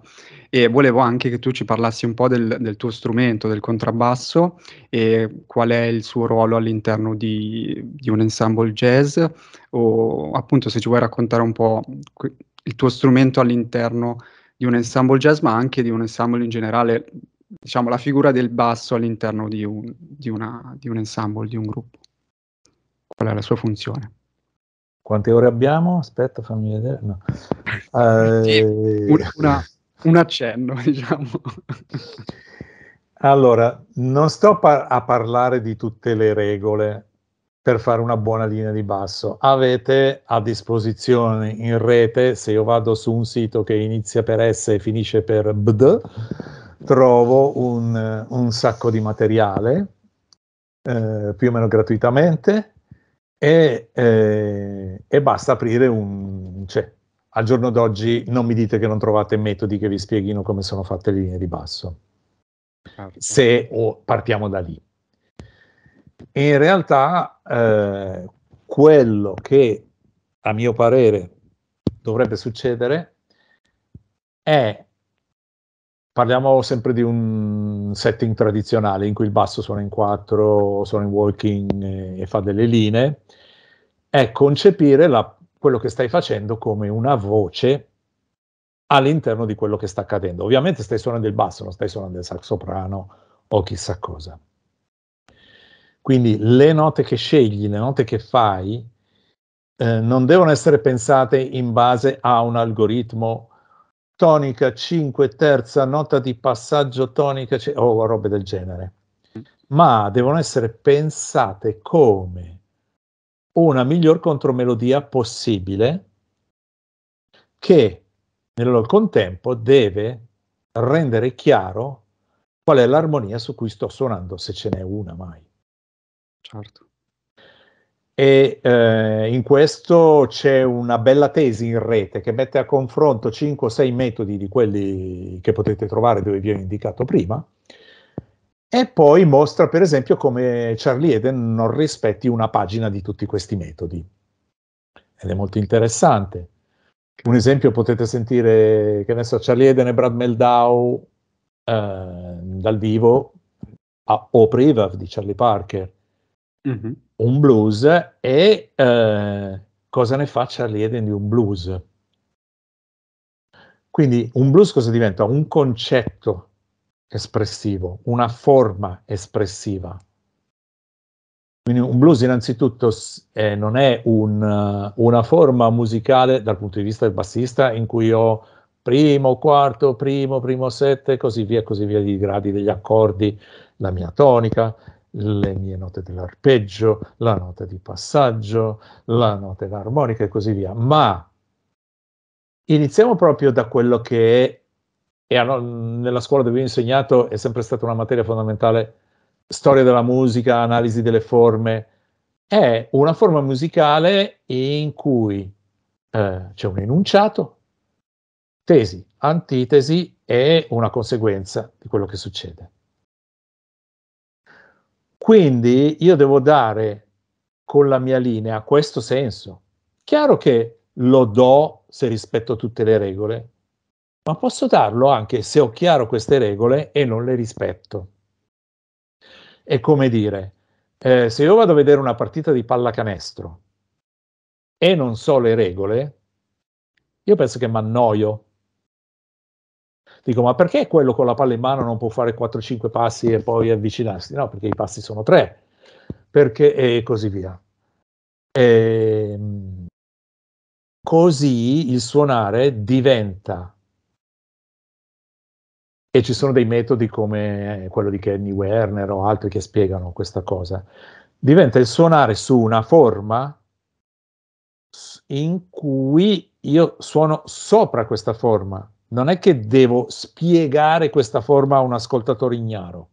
e volevo anche che tu ci parlassi un po' del, del, tuo strumento, del contrabbasso e qual è il suo ruolo all'interno di, di, un ensemble jazz o appunto se ci vuoi raccontare un po' il tuo strumento all'interno di un ensemble jazz ma anche di un ensemble in generale, diciamo la figura del basso all'interno di un, di una, di un ensemble, di un gruppo, qual è la sua funzione. Quante ore abbiamo? Aspetta, fammi vedere. No. Eh, una, una, un accenno, diciamo. Allora, non sto par- a parlare di tutte le regole per fare una buona linea di basso. Avete a disposizione in rete, se io vado su un sito che inizia per S e finisce per BD, trovo un, un sacco di materiale, eh, più o meno gratuitamente, e, eh, e basta aprire un... Cioè, al giorno d'oggi non mi dite che non trovate metodi che vi spieghino come sono fatte le linee di basso, certo. se o partiamo da lì. In realtà eh, quello che a mio parere dovrebbe succedere è, parliamo sempre di un setting tradizionale in cui il basso suona in 4, suona in walking e, eh, e fa delle linee, è concepire la, quello che stai facendo come una voce all'interno di quello che sta accadendo. Ovviamente stai suonando il basso, non stai suonando il sax soprano o chissà cosa. Quindi le note che scegli, le note che fai, eh, non devono essere pensate in base a un algoritmo tonica 5 terza nota di passaggio tonica o robe del genere, ma devono essere pensate come una miglior contromelodia possibile che nel contempo deve rendere chiaro qual è l'armonia su cui sto suonando, se ce n'è una mai. Certo. E eh, in questo c'è una bella tesi in rete che mette a confronto 5 6 metodi di quelli che potete trovare dove vi ho indicato prima e poi mostra, per esempio, come Charlie Eden non rispetti una pagina di tutti questi metodi. Ed è molto interessante. Un esempio potete sentire, che ne so, Charlie Eden e Brad Meldau eh, dal vivo a O River di Charlie Parker. Mm-hmm. Un blues e eh, cosa ne fa Charlie Eden di un blues? Quindi un blues cosa diventa? Un concetto espressivo, una forma espressiva. Quindi un blues innanzitutto eh, non è un, eh, una forma musicale dal punto di vista del bassista in cui ho primo, quarto, primo, primo sette, così via, così via, i gradi degli accordi, la mia tonica, le mie note dell'arpeggio, la nota di passaggio, la nota dell'armonica e così via. Ma iniziamo proprio da quello che è e allora, nella scuola dove ho insegnato è sempre stata una materia fondamentale, storia della musica, analisi delle forme, è una forma musicale in cui eh, c'è un enunciato, tesi, antitesi e una conseguenza di quello che succede. Quindi io devo dare con la mia linea questo senso. Chiaro che lo do se rispetto tutte le regole, ma posso darlo anche se ho chiaro queste regole e non le rispetto. È come dire, eh, se io vado a vedere una partita di pallacanestro e non so le regole, io penso che mi annoio. Dico, ma perché quello con la palla in mano non può fare 4-5 passi e poi avvicinarsi? No, perché i passi sono 3, perché e così via. E, ehm, così il suonare diventa e ci sono dei metodi come eh, quello di Kenny Werner o altri che spiegano questa cosa. Diventa il suonare su una forma in cui io suono sopra questa forma. Non è che devo spiegare questa forma a un ascoltatore ignaro.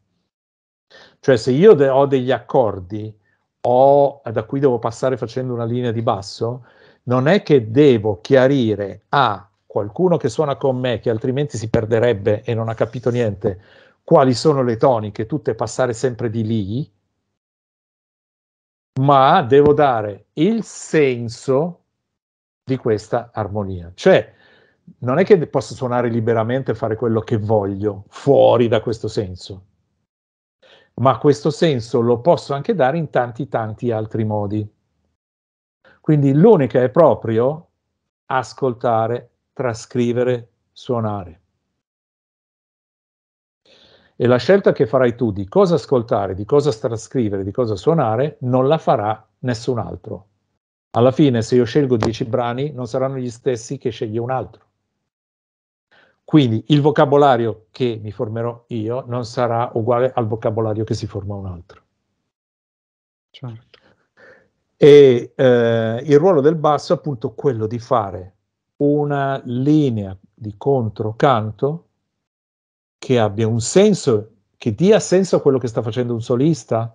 Cioè se io de- ho degli accordi o eh, da cui devo passare facendo una linea di basso, non è che devo chiarire a ah, qualcuno che suona con me, che altrimenti si perderebbe e non ha capito niente, quali sono le toniche, tutte passare sempre di lì, ma devo dare il senso di questa armonia. Cioè, non è che posso suonare liberamente e fare quello che voglio fuori da questo senso, ma questo senso lo posso anche dare in tanti tanti altri modi. Quindi l'unica è proprio ascoltare trascrivere, suonare. E la scelta che farai tu di cosa ascoltare, di cosa trascrivere, di cosa suonare, non la farà nessun altro. Alla fine, se io scelgo dieci brani, non saranno gli stessi che sceglie un altro. Quindi il vocabolario che mi formerò io non sarà uguale al vocabolario che si forma un altro. Certo. E eh, il ruolo del basso è appunto quello di fare una linea di controcanto che abbia un senso, che dia senso a quello che sta facendo un solista,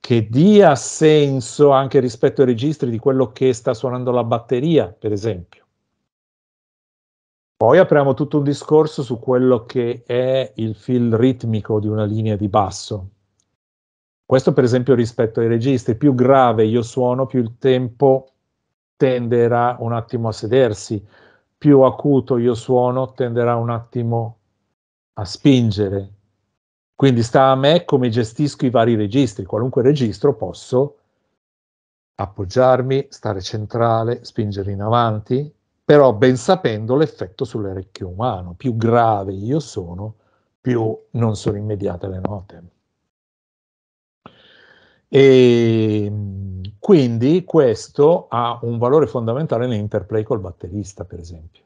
che dia senso anche rispetto ai registri di quello che sta suonando la batteria, per esempio. Poi apriamo tutto un discorso su quello che è il fil ritmico di una linea di basso. Questo per esempio rispetto ai registri, più grave io suono, più il tempo tenderà un attimo a sedersi, più acuto io suono, tenderà un attimo a spingere. Quindi sta a me come gestisco i vari registri, qualunque registro posso appoggiarmi, stare centrale, spingere in avanti, però ben sapendo l'effetto sull'orecchio umano, più grave io sono, più non sono immediate le note. E ehm, quindi questo ha un valore fondamentale nell'interplay col batterista, per esempio.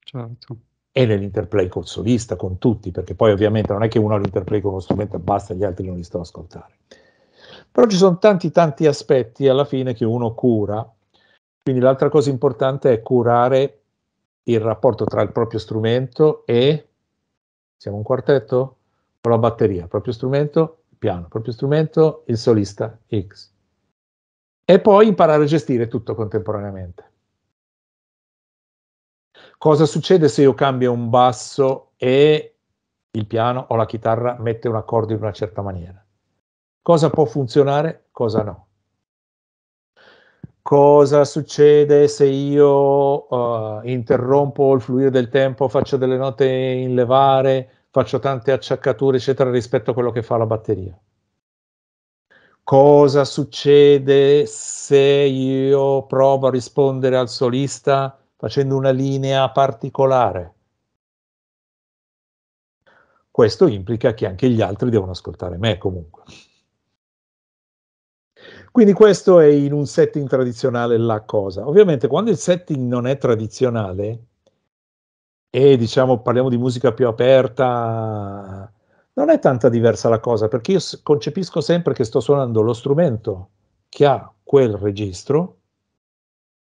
Certo. E nell'interplay col solista, con tutti, perché poi ovviamente non è che uno ha l'interplay con uno strumento e basta, gli altri non li sto a ascoltare. Però ci sono tanti tanti aspetti alla fine che uno cura. Quindi l'altra cosa importante è curare il rapporto tra il proprio strumento e siamo un quartetto O la batteria, il proprio strumento piano, proprio strumento, il solista X. E poi imparare a gestire tutto contemporaneamente. Cosa succede se io cambio un basso e il piano o la chitarra mette un accordo in una certa maniera? Cosa può funzionare, cosa no? Cosa succede se io uh, interrompo il fluire del tempo, faccio delle note in levare, faccio tante acciaccature, eccetera, rispetto a quello che fa la batteria. Cosa succede se io provo a rispondere al solista facendo una linea particolare? Questo implica che anche gli altri devono ascoltare me comunque. Quindi questo è in un setting tradizionale la cosa. Ovviamente quando il setting non è tradizionale, e diciamo parliamo di musica più aperta, non è tanta diversa la cosa, perché io concepisco sempre che sto suonando lo strumento che ha quel registro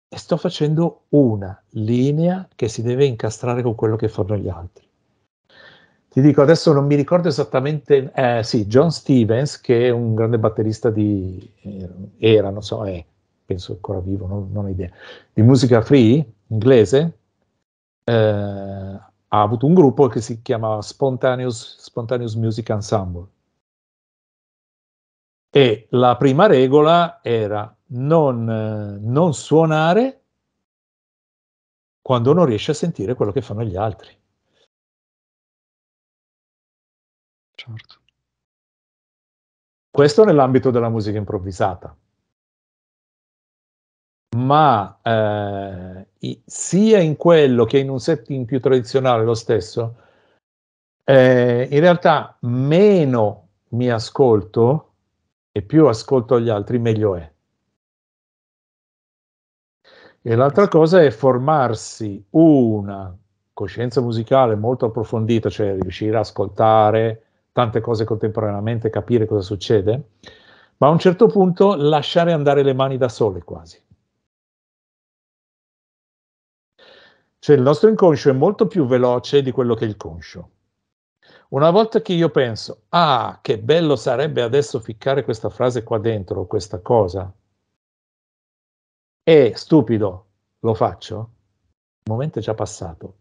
e sto facendo una linea che si deve incastrare con quello che fanno gli altri. Ti dico, adesso non mi ricordo esattamente, eh, sì, John Stevens, che è un grande batterista di, eh, era, non so, è, penso ancora vivo, non, non ho idea, di musica free, inglese, eh, ha avuto un gruppo che si chiamava Spontaneous, Spontaneous Music Ensemble. E la prima regola era non, eh, non suonare quando non riesci a sentire quello che fanno gli altri. Certo. Questo nell'ambito della musica improvvisata. Ma eh, sia in quello che in un setting più tradizionale lo stesso, eh, in realtà meno mi ascolto e più ascolto gli altri, meglio è. E l'altra cosa è formarsi una coscienza musicale molto approfondita, cioè riuscire a ascoltare tante cose contemporaneamente, capire cosa succede, ma a un certo punto lasciare andare le mani da sole quasi. Cioè il nostro inconscio è molto più veloce di quello che il conscio. Una volta che io penso, ah, che bello sarebbe adesso ficcare questa frase qua dentro, questa cosa, e stupido, lo faccio, il momento è già passato.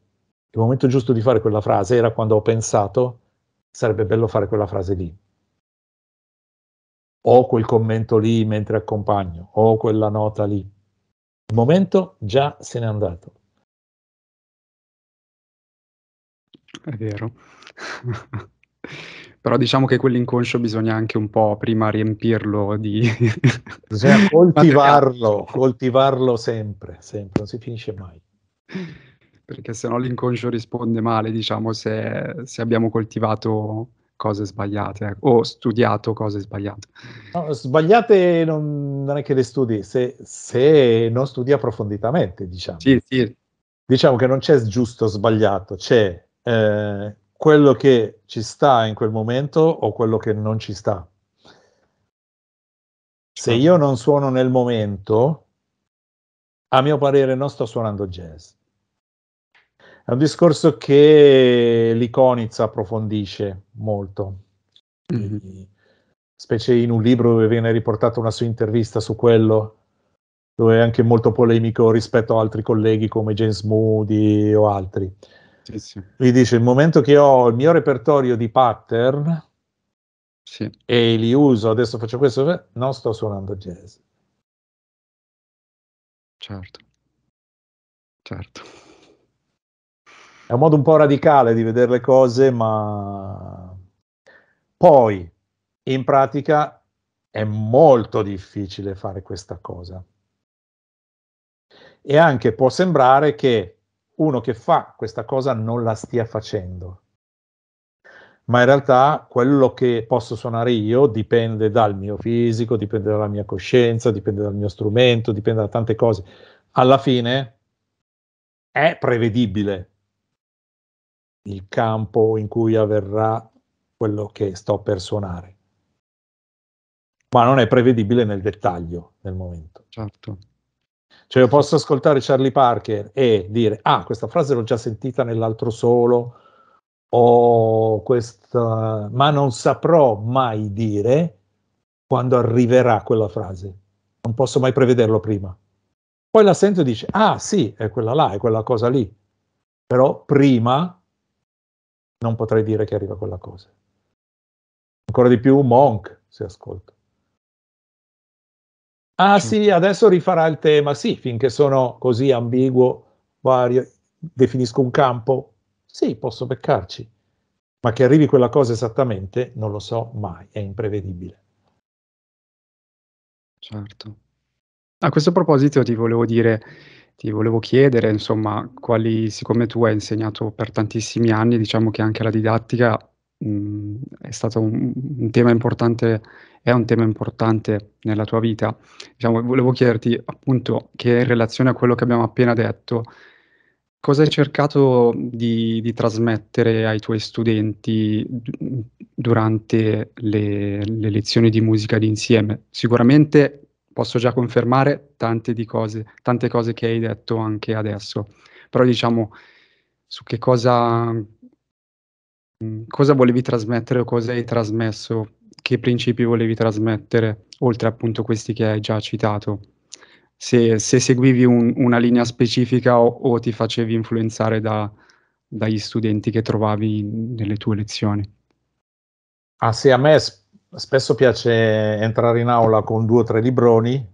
Il momento giusto di fare quella frase era quando ho pensato, sarebbe bello fare quella frase lì. O quel commento lì mentre accompagno, o quella nota lì. Il momento già se n'è andato. È vero. Però diciamo che quell'inconscio bisogna anche un po' prima riempirlo di... bisogna coltivarlo, coltivarlo sempre, sempre, non si finisce mai. Perché sennò l'inconscio risponde male, diciamo, se, se abbiamo coltivato cose sbagliate eh, o studiato cose sbagliate. No, sbagliate non, non, è che le studi, se, se non studi approfonditamente, diciamo. Sì, sì. Diciamo che non c'è giusto o sbagliato, c'è eh, quello che ci sta in quel momento o quello che non ci sta. Se io non suono nel momento, a mio parere non sto suonando jazz. È un discorso che l'Iconizza approfondisce molto, mm-hmm. specie in un libro dove viene riportata una sua intervista su quello, dove è anche molto polemico rispetto a altri colleghi come James Moody o altri. Sì, Lui dice: Il momento che ho il mio repertorio di pattern sì. e li uso, adesso faccio questo, eh, non sto suonando jazz. Certo, certo. È un modo un po' radicale di vedere le cose, ma poi in pratica è molto difficile fare questa cosa. E anche può sembrare che uno che fa questa cosa non la stia facendo. Ma in realtà quello che posso suonare io dipende dal mio fisico, dipende dalla mia coscienza, dipende dal mio strumento, dipende da tante cose. Alla fine è prevedibile il campo in cui avverrà quello che sto per suonare. Ma non è prevedibile nel dettaglio, nel momento. Certo. Cioè io posso ascoltare Charlie Parker e dire, ah, questa frase l'ho già sentita nell'altro solo, o questa, ma non saprò mai dire quando arriverà quella frase. Non posso mai prevederlo prima. Poi la sento e dice, ah sì, è quella là, è quella cosa lì. Però prima non potrei dire che arriva quella cosa. Ancora di più Monk, se ascolto. Ah sì, adesso rifarà il tema, sì, finché sono così ambiguo, vario, definisco un campo, sì, posso beccarci, ma che arrivi quella cosa esattamente non lo so mai, è imprevedibile. Certo. A questo proposito ti volevo dire, ti volevo chiedere, insomma, quali, siccome tu hai insegnato per tantissimi anni, diciamo che anche la didattica mh, è stato un, un, tema importante, è un tema importante nella tua vita. Diciamo, volevo chiederti appunto che in relazione a quello che abbiamo appena detto, cosa hai cercato di, di trasmettere ai tuoi studenti d- durante le, le lezioni di musica d'insieme? Sicuramente posso già confermare tante, cose, tante cose che hai detto anche adesso, però diciamo su che cosa Mm, cosa volevi trasmettere o cosa hai trasmesso, che principi volevi trasmettere, oltre appunto questi che hai già citato. Se, se seguivi un, una linea specifica o, o ti facevi influenzare da, dagli studenti che trovavi nelle tue lezioni. Ah sì, a me spesso piace entrare in aula con due o tre libroni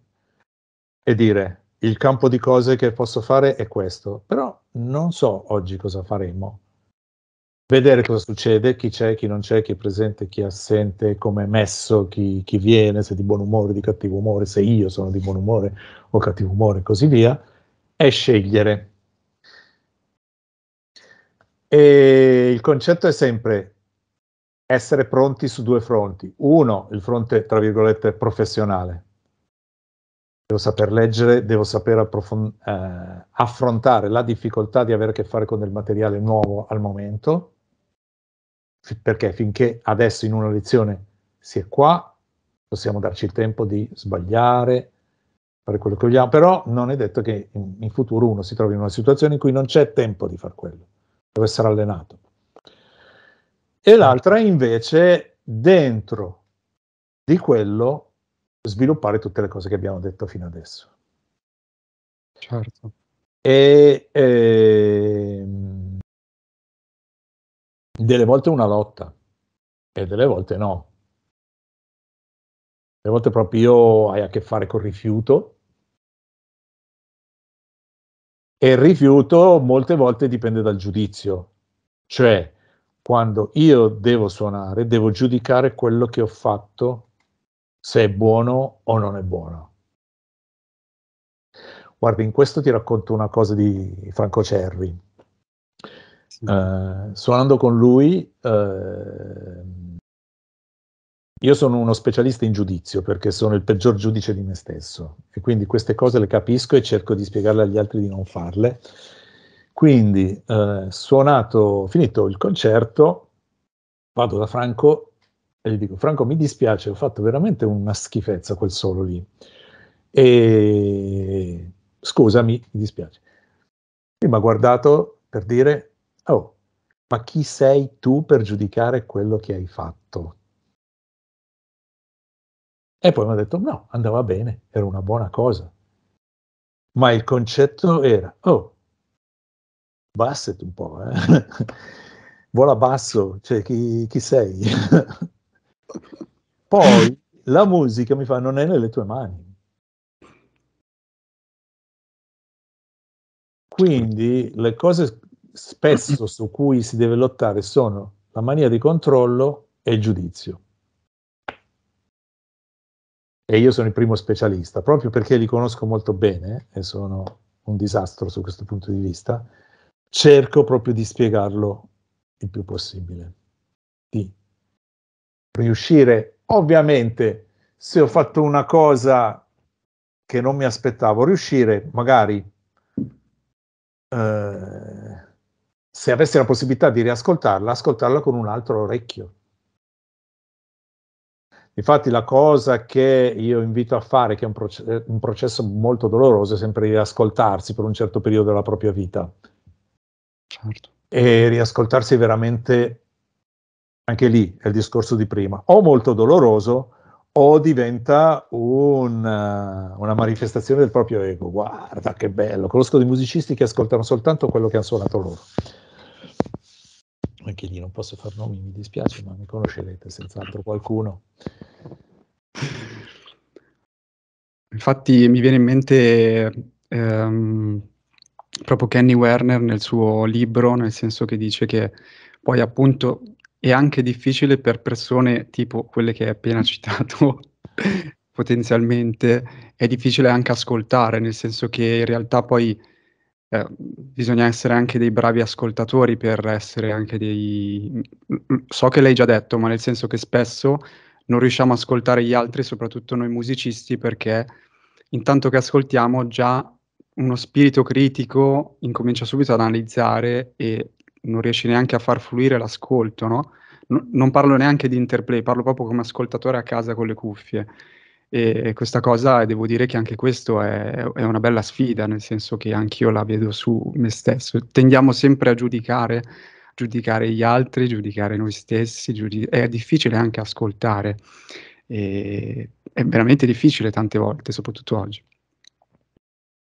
e dire il campo di cose che posso fare è questo, però non so oggi cosa faremo vedere cosa succede, chi c'è, chi non c'è, chi è presente, chi è assente, come è messo, chi, chi, viene, se di buon umore, di cattivo umore, se io sono di buon umore o cattivo umore e così via, è scegliere. E il concetto è sempre essere pronti su due fronti. Uno, il fronte, tra virgolette, professionale. Devo saper leggere, devo saper approfond- eh, affrontare la difficoltà di avere a che fare con del materiale nuovo al momento perché finché adesso in una lezione si è qua, possiamo darci il tempo di sbagliare, fare quello che vogliamo, però non è detto che in, in futuro uno si trovi in una situazione in cui non c'è tempo di fare quello, deve essere allenato. E l'altra invece dentro di quello sviluppare tutte le cose che abbiamo detto fino adesso. Certo. E, e ehm, delle volte una lotta e delle volte no. Delle volte proprio hai a che fare col rifiuto e il rifiuto molte volte dipende dal giudizio, cioè quando io devo suonare devo giudicare quello che ho fatto se è buono o non è buono. Guarda, in questo ti racconto una cosa di Franco Cerri eh, suonando con lui, eh, io sono uno specialista in giudizio perché sono il peggior giudice di me stesso e quindi queste cose le capisco e cerco di spiegarle agli altri di non farle. Quindi, eh, suonato, finito il concerto, vado da Franco e gli dico: Franco, mi dispiace, ho fatto veramente una schifezza quel solo lì. E scusami, mi dispiace. E mi ha guardato per dire Oh, ma chi sei tu per giudicare quello che hai fatto? E poi mi ha detto no, andava bene, era una buona cosa. Ma il concetto era, oh, bassati un po', eh? vola basso, cioè chi, chi sei? poi la musica mi fa, non è nelle tue mani, Quindi le cose spesso su cui si deve lottare sono la mania di controllo e il giudizio. E io sono il primo specialista, proprio perché li conosco molto bene e sono un disastro su questo punto di vista, cerco proprio di spiegarlo il più possibile, di riuscire, ovviamente, se ho fatto una cosa che non mi aspettavo, riuscire magari eh, se avessi la possibilità di riascoltarla, ascoltarla con un altro orecchio. Infatti la cosa che io invito a fare, che è un, proce- un processo molto doloroso, è sempre riascoltarsi per un certo periodo della propria vita. Certo. E riascoltarsi veramente, anche lì è il discorso di prima, o molto doloroso o diventa un, una manifestazione del proprio ego. Guarda che bello, conosco dei musicisti che ascoltano soltanto quello che hanno suonato loro anche lì non posso far nomi, mi dispiace, ma ne conoscerete senz'altro qualcuno. Infatti mi viene in mente ehm, proprio Kenny Werner nel suo libro, nel senso che dice che poi appunto è anche difficile per persone tipo quelle che hai appena citato, potenzialmente è difficile anche ascoltare, nel senso che in realtà poi eh, bisogna essere anche dei bravi ascoltatori per essere anche dei... Mm, mm, mm, so che l'hai già detto, ma nel senso che spesso non riusciamo a ascoltare gli altri, soprattutto noi musicisti, perché intanto che ascoltiamo già uno spirito critico incomincia subito ad analizzare e non riesce neanche a far fluire l'ascolto, no? N- non parlo neanche di interplay, parlo proprio come ascoltatore a casa con le cuffie. E questa cosa, devo dire che anche questo è, è, una bella sfida, nel senso che anch'io la vedo su me stesso. Tendiamo sempre a giudicare, giudicare gli altri, giudicare noi stessi, giudic- è difficile anche ascoltare, e, è veramente difficile tante volte, soprattutto oggi.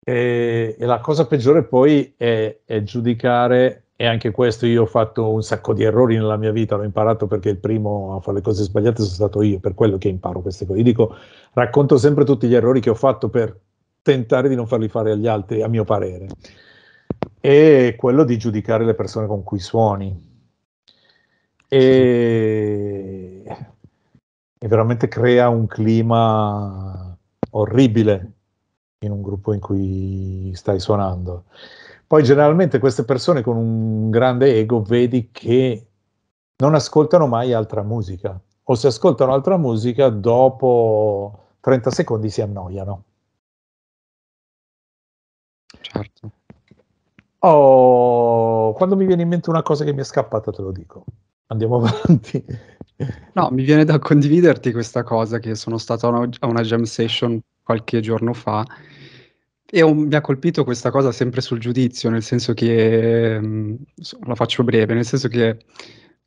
E, la cosa peggiore poi è, è giudicare e anche questo io ho fatto un sacco di errori nella mia vita, l'ho imparato perché il primo a fare le cose sbagliate sono stato io, per quello che imparo queste cose. Io dico, racconto sempre tutti gli errori che ho fatto per tentare di non farli fare agli altri, a mio parere. E quello di giudicare le persone con cui suoni. E, e veramente crea un clima orribile in un gruppo in cui stai suonando. Poi generalmente queste persone con un grande ego vedi che non ascoltano mai altra musica o se ascoltano altra musica dopo 30 secondi si annoiano. Certo. Oh, quando mi viene in mente una cosa che mi è scappata te lo dico. Andiamo avanti. No, mi viene da condividerti questa cosa che sono stato a una, a una jam session qualche giorno fa un, mi ha colpito questa cosa sempre sul giudizio, nel senso che, mh, ehm, la faccio breve, nel senso che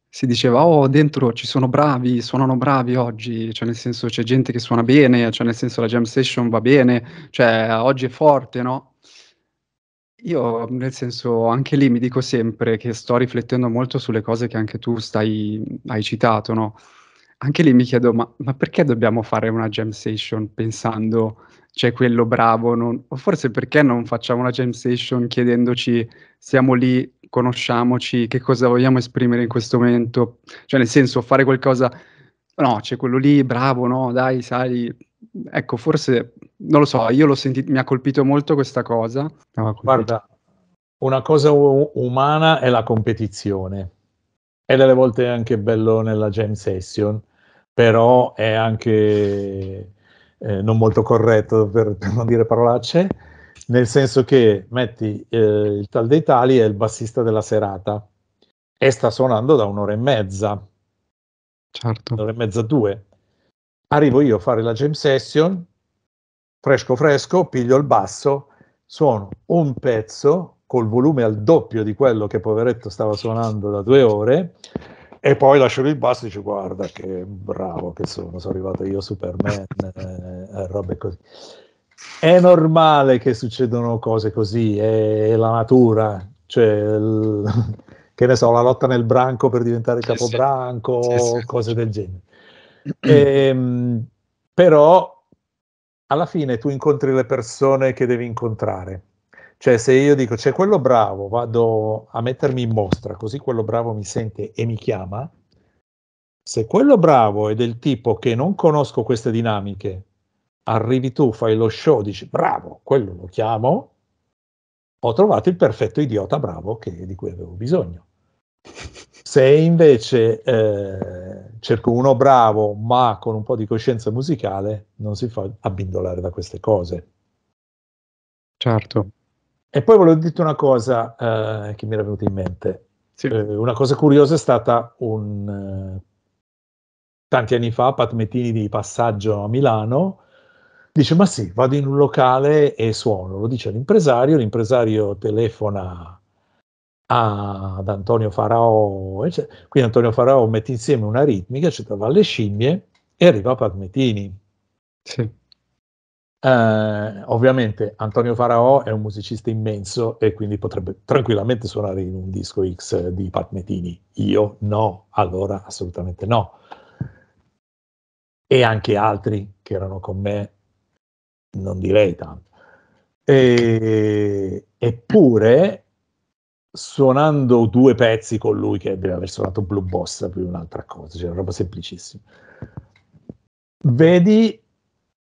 si diceva, oh, dentro ci sono bravi, suonano bravi oggi, cioè nel senso c'è gente che suona bene, cioè nel senso la jam session va bene, cioè oggi è forte, no? Io, nel senso, anche lì mi dico sempre che sto riflettendo molto sulle cose che anche tu stai, hai citato, no? Anche lì mi chiedo, ma, ma perché dobbiamo fare una jam session pensando c'è quello bravo, non... o forse perché non facciamo una jam session chiedendoci siamo lì, conosciamoci, che cosa vogliamo esprimere in questo momento, cioè nel senso fare qualcosa, no, c'è quello lì, bravo, no, dai, sai, ecco, forse, non lo so, io l'ho sentito, mi ha colpito molto questa cosa. Guarda, una cosa u- umana è la competizione, e delle volte è anche bello nella jam session, però è anche eh, non molto corretto per, per, non dire parolacce, nel senso che metti eh, il tal dei tali è il bassista della serata e sta suonando da un'ora e mezza, certo. un'ora e mezza, due. Arrivo io a fare la jam session, fresco fresco, piglio il basso, suono un pezzo col volume al doppio di quello che poveretto stava suonando da due ore e poi lascio il basso e dice guarda che bravo che sono, sono arrivato io Superman, eh, eh, robe così. È normale che succedano cose così, è, la natura, cioè, il, che ne so, la lotta nel branco per diventare sì, capobranco, sì, cose sì. del genere. E, ehm, però alla fine tu incontri le persone che devi incontrare cioè, se io dico c'è quello bravo, vado a mettermi in mostra, così quello bravo mi sente e mi chiama. Se quello bravo è del tipo che non conosco queste dinamiche, arrivi tu, fai lo show, dici bravo, quello lo chiamo, ho trovato il perfetto idiota bravo che, di cui avevo bisogno. Se invece eh, cerco uno bravo ma con un po' di coscienza musicale, non si fa abbindolare da queste cose. Certo. E poi volevo dirti una cosa eh, che mi era venuta in mente. Sì. Eh, una cosa curiosa è stata un, eh, tanti anni fa, Pat Mettini di passaggio a Milano, dice ma sì, vado in un locale e suono, lo dice l'impresario, l'impresario telefona a, ad Antonio Farao, eccetera. quindi Antonio Farao mette insieme una ritmica, eccetera, va alle scimmie e arriva Pat Mettini. Sì. Eh, ovviamente Antonio Faraò è un musicista immenso e quindi potrebbe tranquillamente suonare in un disco X di Palmetini. Io no, allora assolutamente no. E anche altri che erano con me, non direi tanto. E, eppure, suonando due pezzi con lui, che deve aver suonato Blue Boss più un'altra cosa, cioè una roba semplicissima, vedi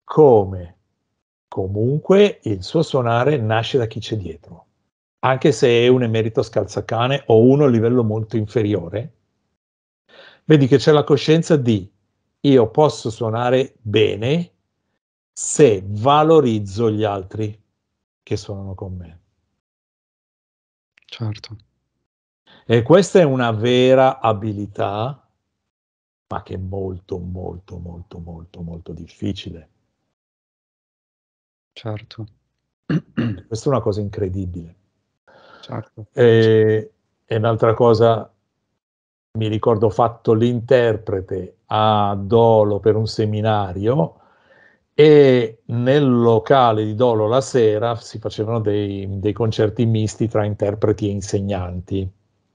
come comunque il suo suonare nasce da chi c'è dietro. Anche se è un emerito scalzacane o uno a livello molto inferiore, vedi che c'è la coscienza di io posso suonare bene se valorizzo gli altri che suonano con me. Certo. E questa è una vera abilità, ma che è molto, molto, molto, molto, molto difficile. Certo. Questa è una cosa incredibile. Certo. E, e un'altra cosa, mi ricordo fatto l'interprete a Dolo per un seminario e nel locale di Dolo la sera si facevano dei, dei concerti misti tra interpreti e insegnanti.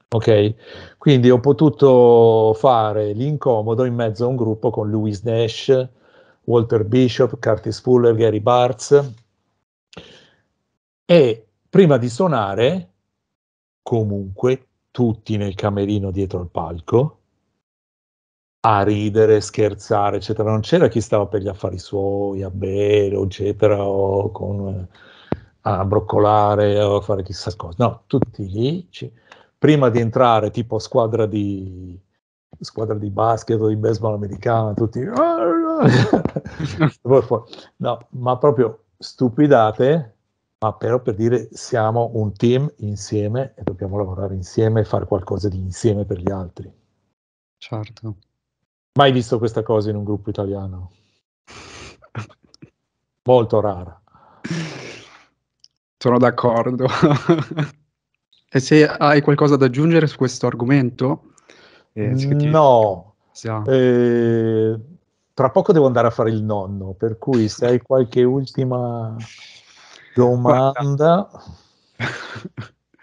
Ok? Quindi ho potuto fare l'incomodo in mezzo a un gruppo con Louis Nash, Walter Bishop, Curtis Fuller, Gary Bartz. E prima di suonare, comunque, tutti nel camerino dietro al palco, a ridere, scherzare, eccetera. Non c'era chi stava per gli affari suoi, a bere, eccetera, o con, a broccolare o a fare chissà cosa. No, tutti lì. Ci... Prima di entrare, tipo squadra di, squadra di basket o di baseball americana, tutti ah, no, ma proprio stupidate, ma però per dire siamo un team insieme e dobbiamo lavorare insieme e fare qualcosa di insieme per gli altri. Certo. Mai visto questa cosa in un gruppo italiano? Molto rara. Sono d'accordo. e se hai qualcosa da aggiungere su questo argomento? Eh, no, eh, tra poco devo andare a fare il nonno, per cui se hai qualche ultima domanda,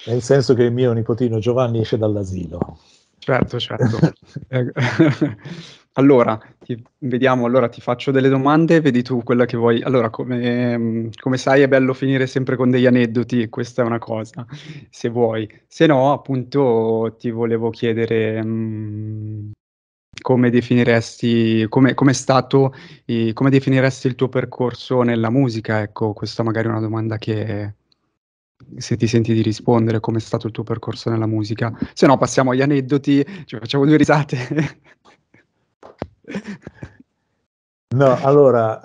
nel senso che il mio nipotino Giovanni esce dall'asilo. Certo, certo. Eh, allora, ti, vediamo, allora ti faccio delle domande, vedi tu quella che vuoi. Allora, come, come, sai è bello finire sempre con degli aneddoti, questa è una cosa, se vuoi. Se no, appunto, ti volevo chiedere... Mh, mm, come definiresti, come, come è stato, eh, come definiresti il tuo percorso nella musica? Ecco, questa magari è una domanda che se ti senti di rispondere, come è stato il tuo percorso nella musica? Se no passiamo agli aneddoti, ci facciamo due risate. no, allora...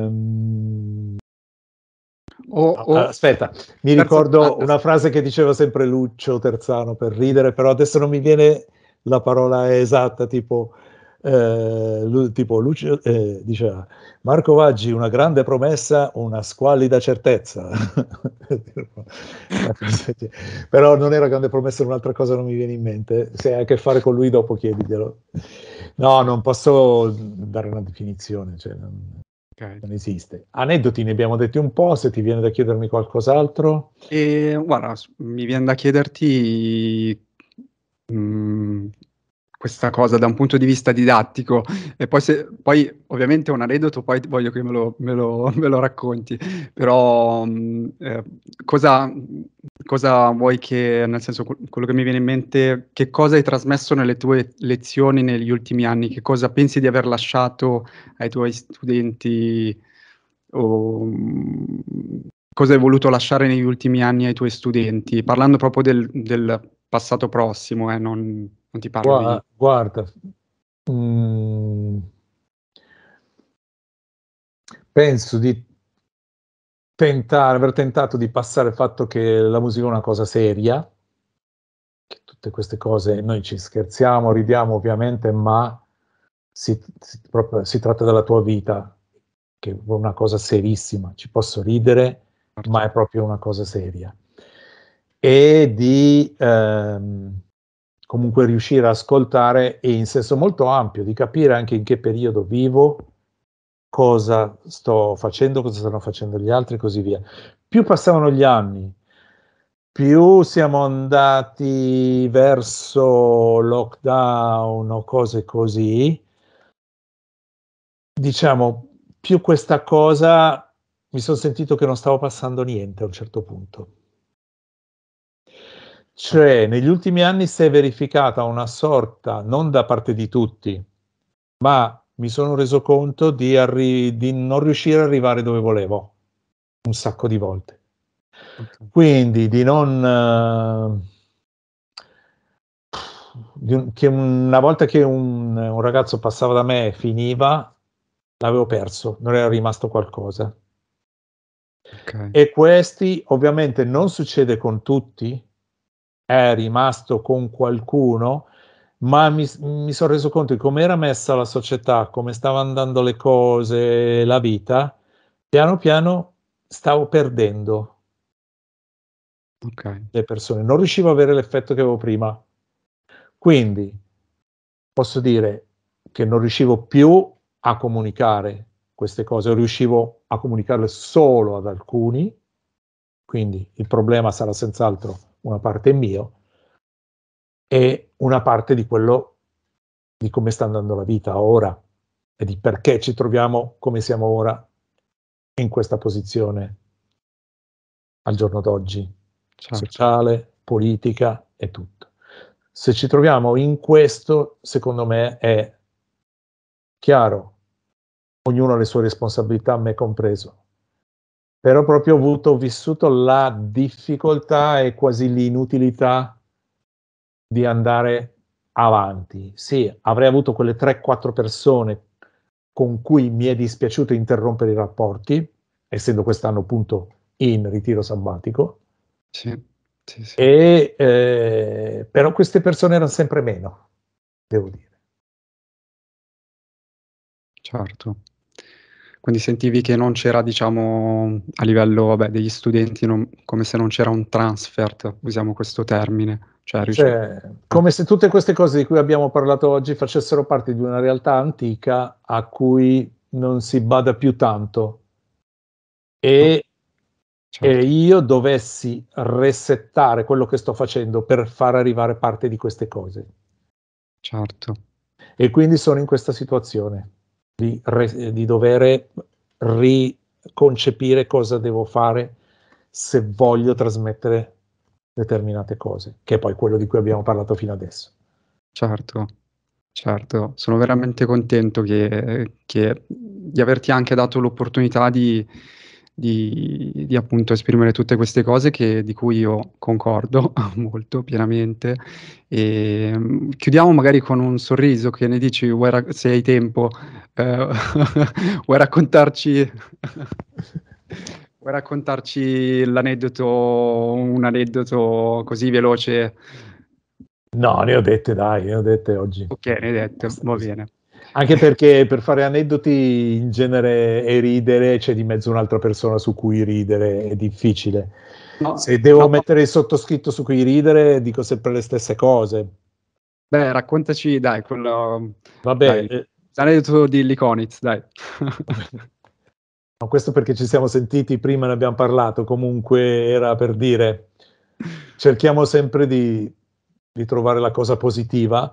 Ehm... Oh, oh. Aspetta, mi ricordo una frase che diceva sempre Lucio Terzano per ridere, però adesso non mi viene la parola è esatta, tipo, eh, lui, tipo Lucio, eh, diceva Marco Vaggi, una grande promessa, una squallida certezza. Però non era grande promessa, un'altra cosa non mi viene in mente. Se hai a che fare con lui dopo chiediglielo. No, non posso dare una definizione. Cioè, non... Non esiste. Aneddoti ne abbiamo detti un po', se ti viene da chiedermi qualcos'altro. E, eh, guarda, mi viene da chiederti Mm, questa cosa da un punto di vista didattico e poi, se, poi ovviamente un aneddoto, poi voglio che me lo, me lo, me lo racconti, però mh, mm, eh, cosa, cosa vuoi che, nel senso quello che mi viene in mente, che cosa hai trasmesso nelle tue lezioni negli ultimi anni, che cosa pensi di aver lasciato ai tuoi studenti o mm, cosa hai voluto lasciare negli ultimi anni ai tuoi studenti, parlando proprio del, del passato prossimo, eh, non, non, ti parlo Gua- di... Eh, guarda, mm, penso di tentare, aver tentato di passare il fatto che la musica è una cosa seria, che tutte queste cose noi ci scherziamo, ridiamo ovviamente, ma si, si, proprio, si tratta della tua vita, che è una cosa serissima, ci posso ridere, ma certo. è proprio una cosa seria e di ehm, comunque riuscire a ascoltare e in senso molto ampio, di capire anche in che periodo vivo, cosa sto facendo, cosa stanno facendo gli altri e così via. Più passavano gli anni, più siamo andati verso lockdown o cose così, diciamo, più questa cosa mi sono sentito che non stavo passando niente a un certo punto. Cioè, negli ultimi anni si è verificata una sorta, non da parte di tutti, ma mi sono reso conto di, arri- di non riuscire ad arrivare dove volevo un sacco di volte. Quindi di non... Uh, che una volta che un, un, ragazzo passava da me e finiva, l'avevo perso, non era rimasto qualcosa. Okay. E questi ovviamente non succede con tutti, è rimasto con qualcuno, ma mi, mi sono reso conto di come era messa la società, come stavano andando le cose, la vita, piano piano stavo perdendo okay. le persone, non riuscivo a avere l'effetto che avevo prima. Quindi posso dire che non riuscivo più a comunicare queste cose, riuscivo a comunicarle solo ad alcuni, quindi il problema sarà senz'altro una parte mio e una parte di quello di come sta andando la vita ora e di perché ci troviamo come siamo ora in questa posizione al giorno d'oggi, certo. sociale, politica e tutto. Se ci troviamo in questo, secondo me è chiaro, ognuno ha le sue responsabilità, me compreso però proprio ho avuto, vissuto la difficoltà e quasi l'inutilità di andare avanti. Sì, avrei avuto quelle 3-4 persone con cui mi è dispiaciuto interrompere i rapporti, essendo quest'anno appunto in ritiro sabbatico. Sì, sì, sì. E, eh, però queste persone erano sempre meno, devo dire. Certo quindi sentivi che non c'era, diciamo, a livello vabbè, degli studenti, non, come se non c'era un transfert, usiamo questo termine. Cioè, cioè, come se tutte queste cose di cui abbiamo parlato oggi facessero parte di una realtà antica a cui non si bada più tanto. E, mm. certo. e io dovessi resettare quello che sto facendo per far arrivare parte di queste cose. Certo. E quindi sono in questa situazione di, re, di dover riconcepire cosa devo fare se voglio trasmettere determinate cose, che è poi quello di cui abbiamo parlato fino adesso. Certo, certo, sono veramente contento che, che di averti anche dato l'opportunità di, di, di appunto esprimere tutte queste cose che, di cui io concordo molto pienamente. E, ehm, chiudiamo magari con un sorriso che ne dici, ra- se hai tempo, eh, vuoi raccontarci... vuoi raccontarci l'aneddoto, un aneddoto così veloce? No, ne ho dette, dai, ne ho dette oggi. Ok, ne ho dette, va bene. Anche perché per fare aneddoti in genere e ridere c'è di mezzo un'altra persona su cui ridere, è difficile. No, Se devo no, mettere il sottoscritto su cui ridere, dico sempre le stesse cose. Beh, raccontaci, dai, quello... Vabbè. Dai, eh. l'aneddoto di Liconitz, dai. questo perché ci siamo sentiti prima, ne abbiamo parlato, comunque era per dire, cerchiamo sempre di, di trovare la cosa positiva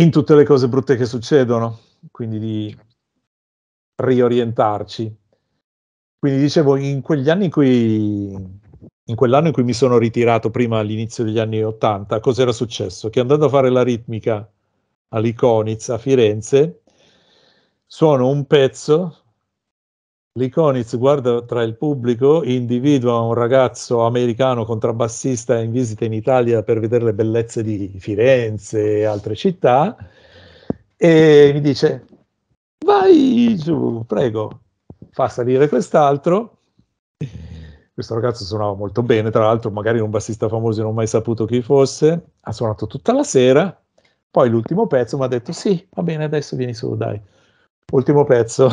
in tutte le cose brutte che succedono, quindi di riorientarci. Quindi dicevo, in quegli anni in cui in quell'anno in cui mi sono ritirato prima all'inizio degli anni 80, cosa era successo? Che andando a fare la ritmica all'Iconiz a Firenze, suono un pezzo Liconiz guarda tra il pubblico, individua un ragazzo americano contrabbassista in visita in Italia per vedere le bellezze di Firenze e altre città e mi dice vai giù, prego, fa salire quest'altro. Questo ragazzo suonava molto bene, tra l'altro magari un bassista famoso non ho mai saputo chi fosse, ha suonato tutta la sera, poi l'ultimo pezzo mi ha detto sì, va bene, adesso vieni su, dai. Ultimo pezzo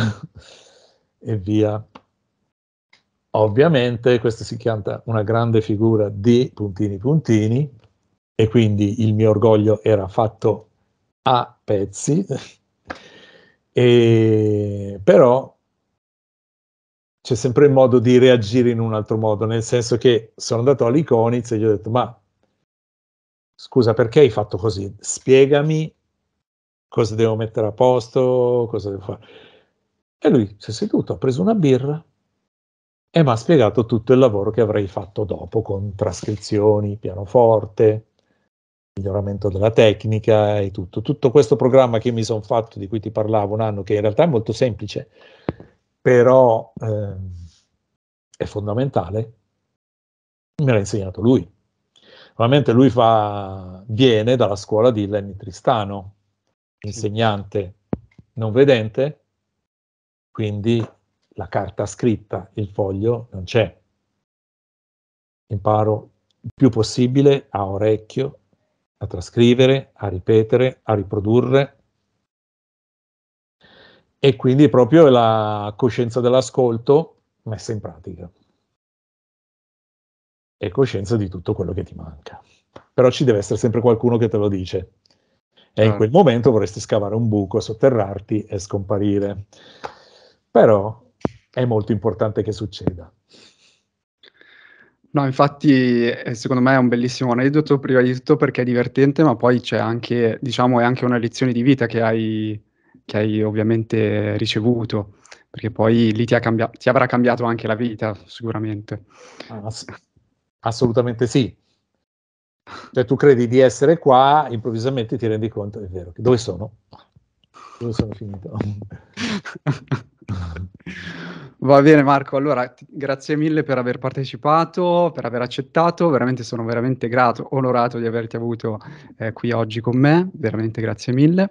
e via. Ovviamente questa si chianta una grande figura di puntini puntini e quindi il mio orgoglio era fatto a pezzi, e, però c'è sempre il modo di reagire in un altro modo, nel senso che sono andato a e gli ho detto ma scusa perché hai fatto così? Spiegami cosa devo mettere a posto, cosa devo fare e lui si è seduto, ha preso una birra e mi ha spiegato tutto il lavoro che avrei fatto dopo con trascrizioni, pianoforte, miglioramento della tecnica e tutto. Tutto questo programma che mi sono fatto, di cui ti parlavo un anno, che in realtà è molto semplice, però eh, è fondamentale, me l'ha insegnato lui. Ovviamente lui fa, viene dalla scuola di Lenny Tristano, insegnante non vedente, quindi la carta scritta, il foglio non c'è. Imparo il più possibile a orecchio, a trascrivere, a ripetere, a riprodurre. E quindi proprio la coscienza dell'ascolto messa in pratica. E coscienza di tutto quello che ti manca. Però ci deve essere sempre qualcuno che te lo dice. E ah. in certo. quel momento vorresti scavare un buco, sotterrarti e scomparire però è molto importante che succeda. No, infatti eh, secondo me è un bellissimo aneddoto, prima di tutto perché è divertente, ma poi c'è anche, diciamo, è anche una lezione di vita che hai, che hai ovviamente ricevuto, perché poi lì ti, cambiato, ti, avrà cambiato anche la vita, sicuramente. Ass- assolutamente sì. Cioè tu credi di essere qua, improvvisamente ti rendi conto, è vero, dove sono? Io sono finito. Va bene Marco, allora grazie mille per aver partecipato, per aver accettato, veramente sono veramente grato, onorato di averti avuto eh, qui oggi con me, veramente grazie mille.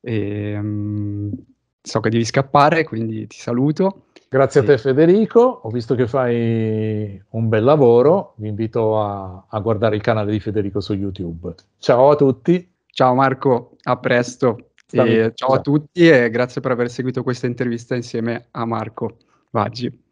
E, um, so che devi scappare, quindi ti saluto. Grazie e... a te Federico, ho visto che fai un bel lavoro, vi invito a, a guardare il canale di Federico su YouTube. Ciao a tutti. Ciao Marco, a presto ciao a tutti e grazie per aver seguito questa intervista insieme a Marco Vaggi.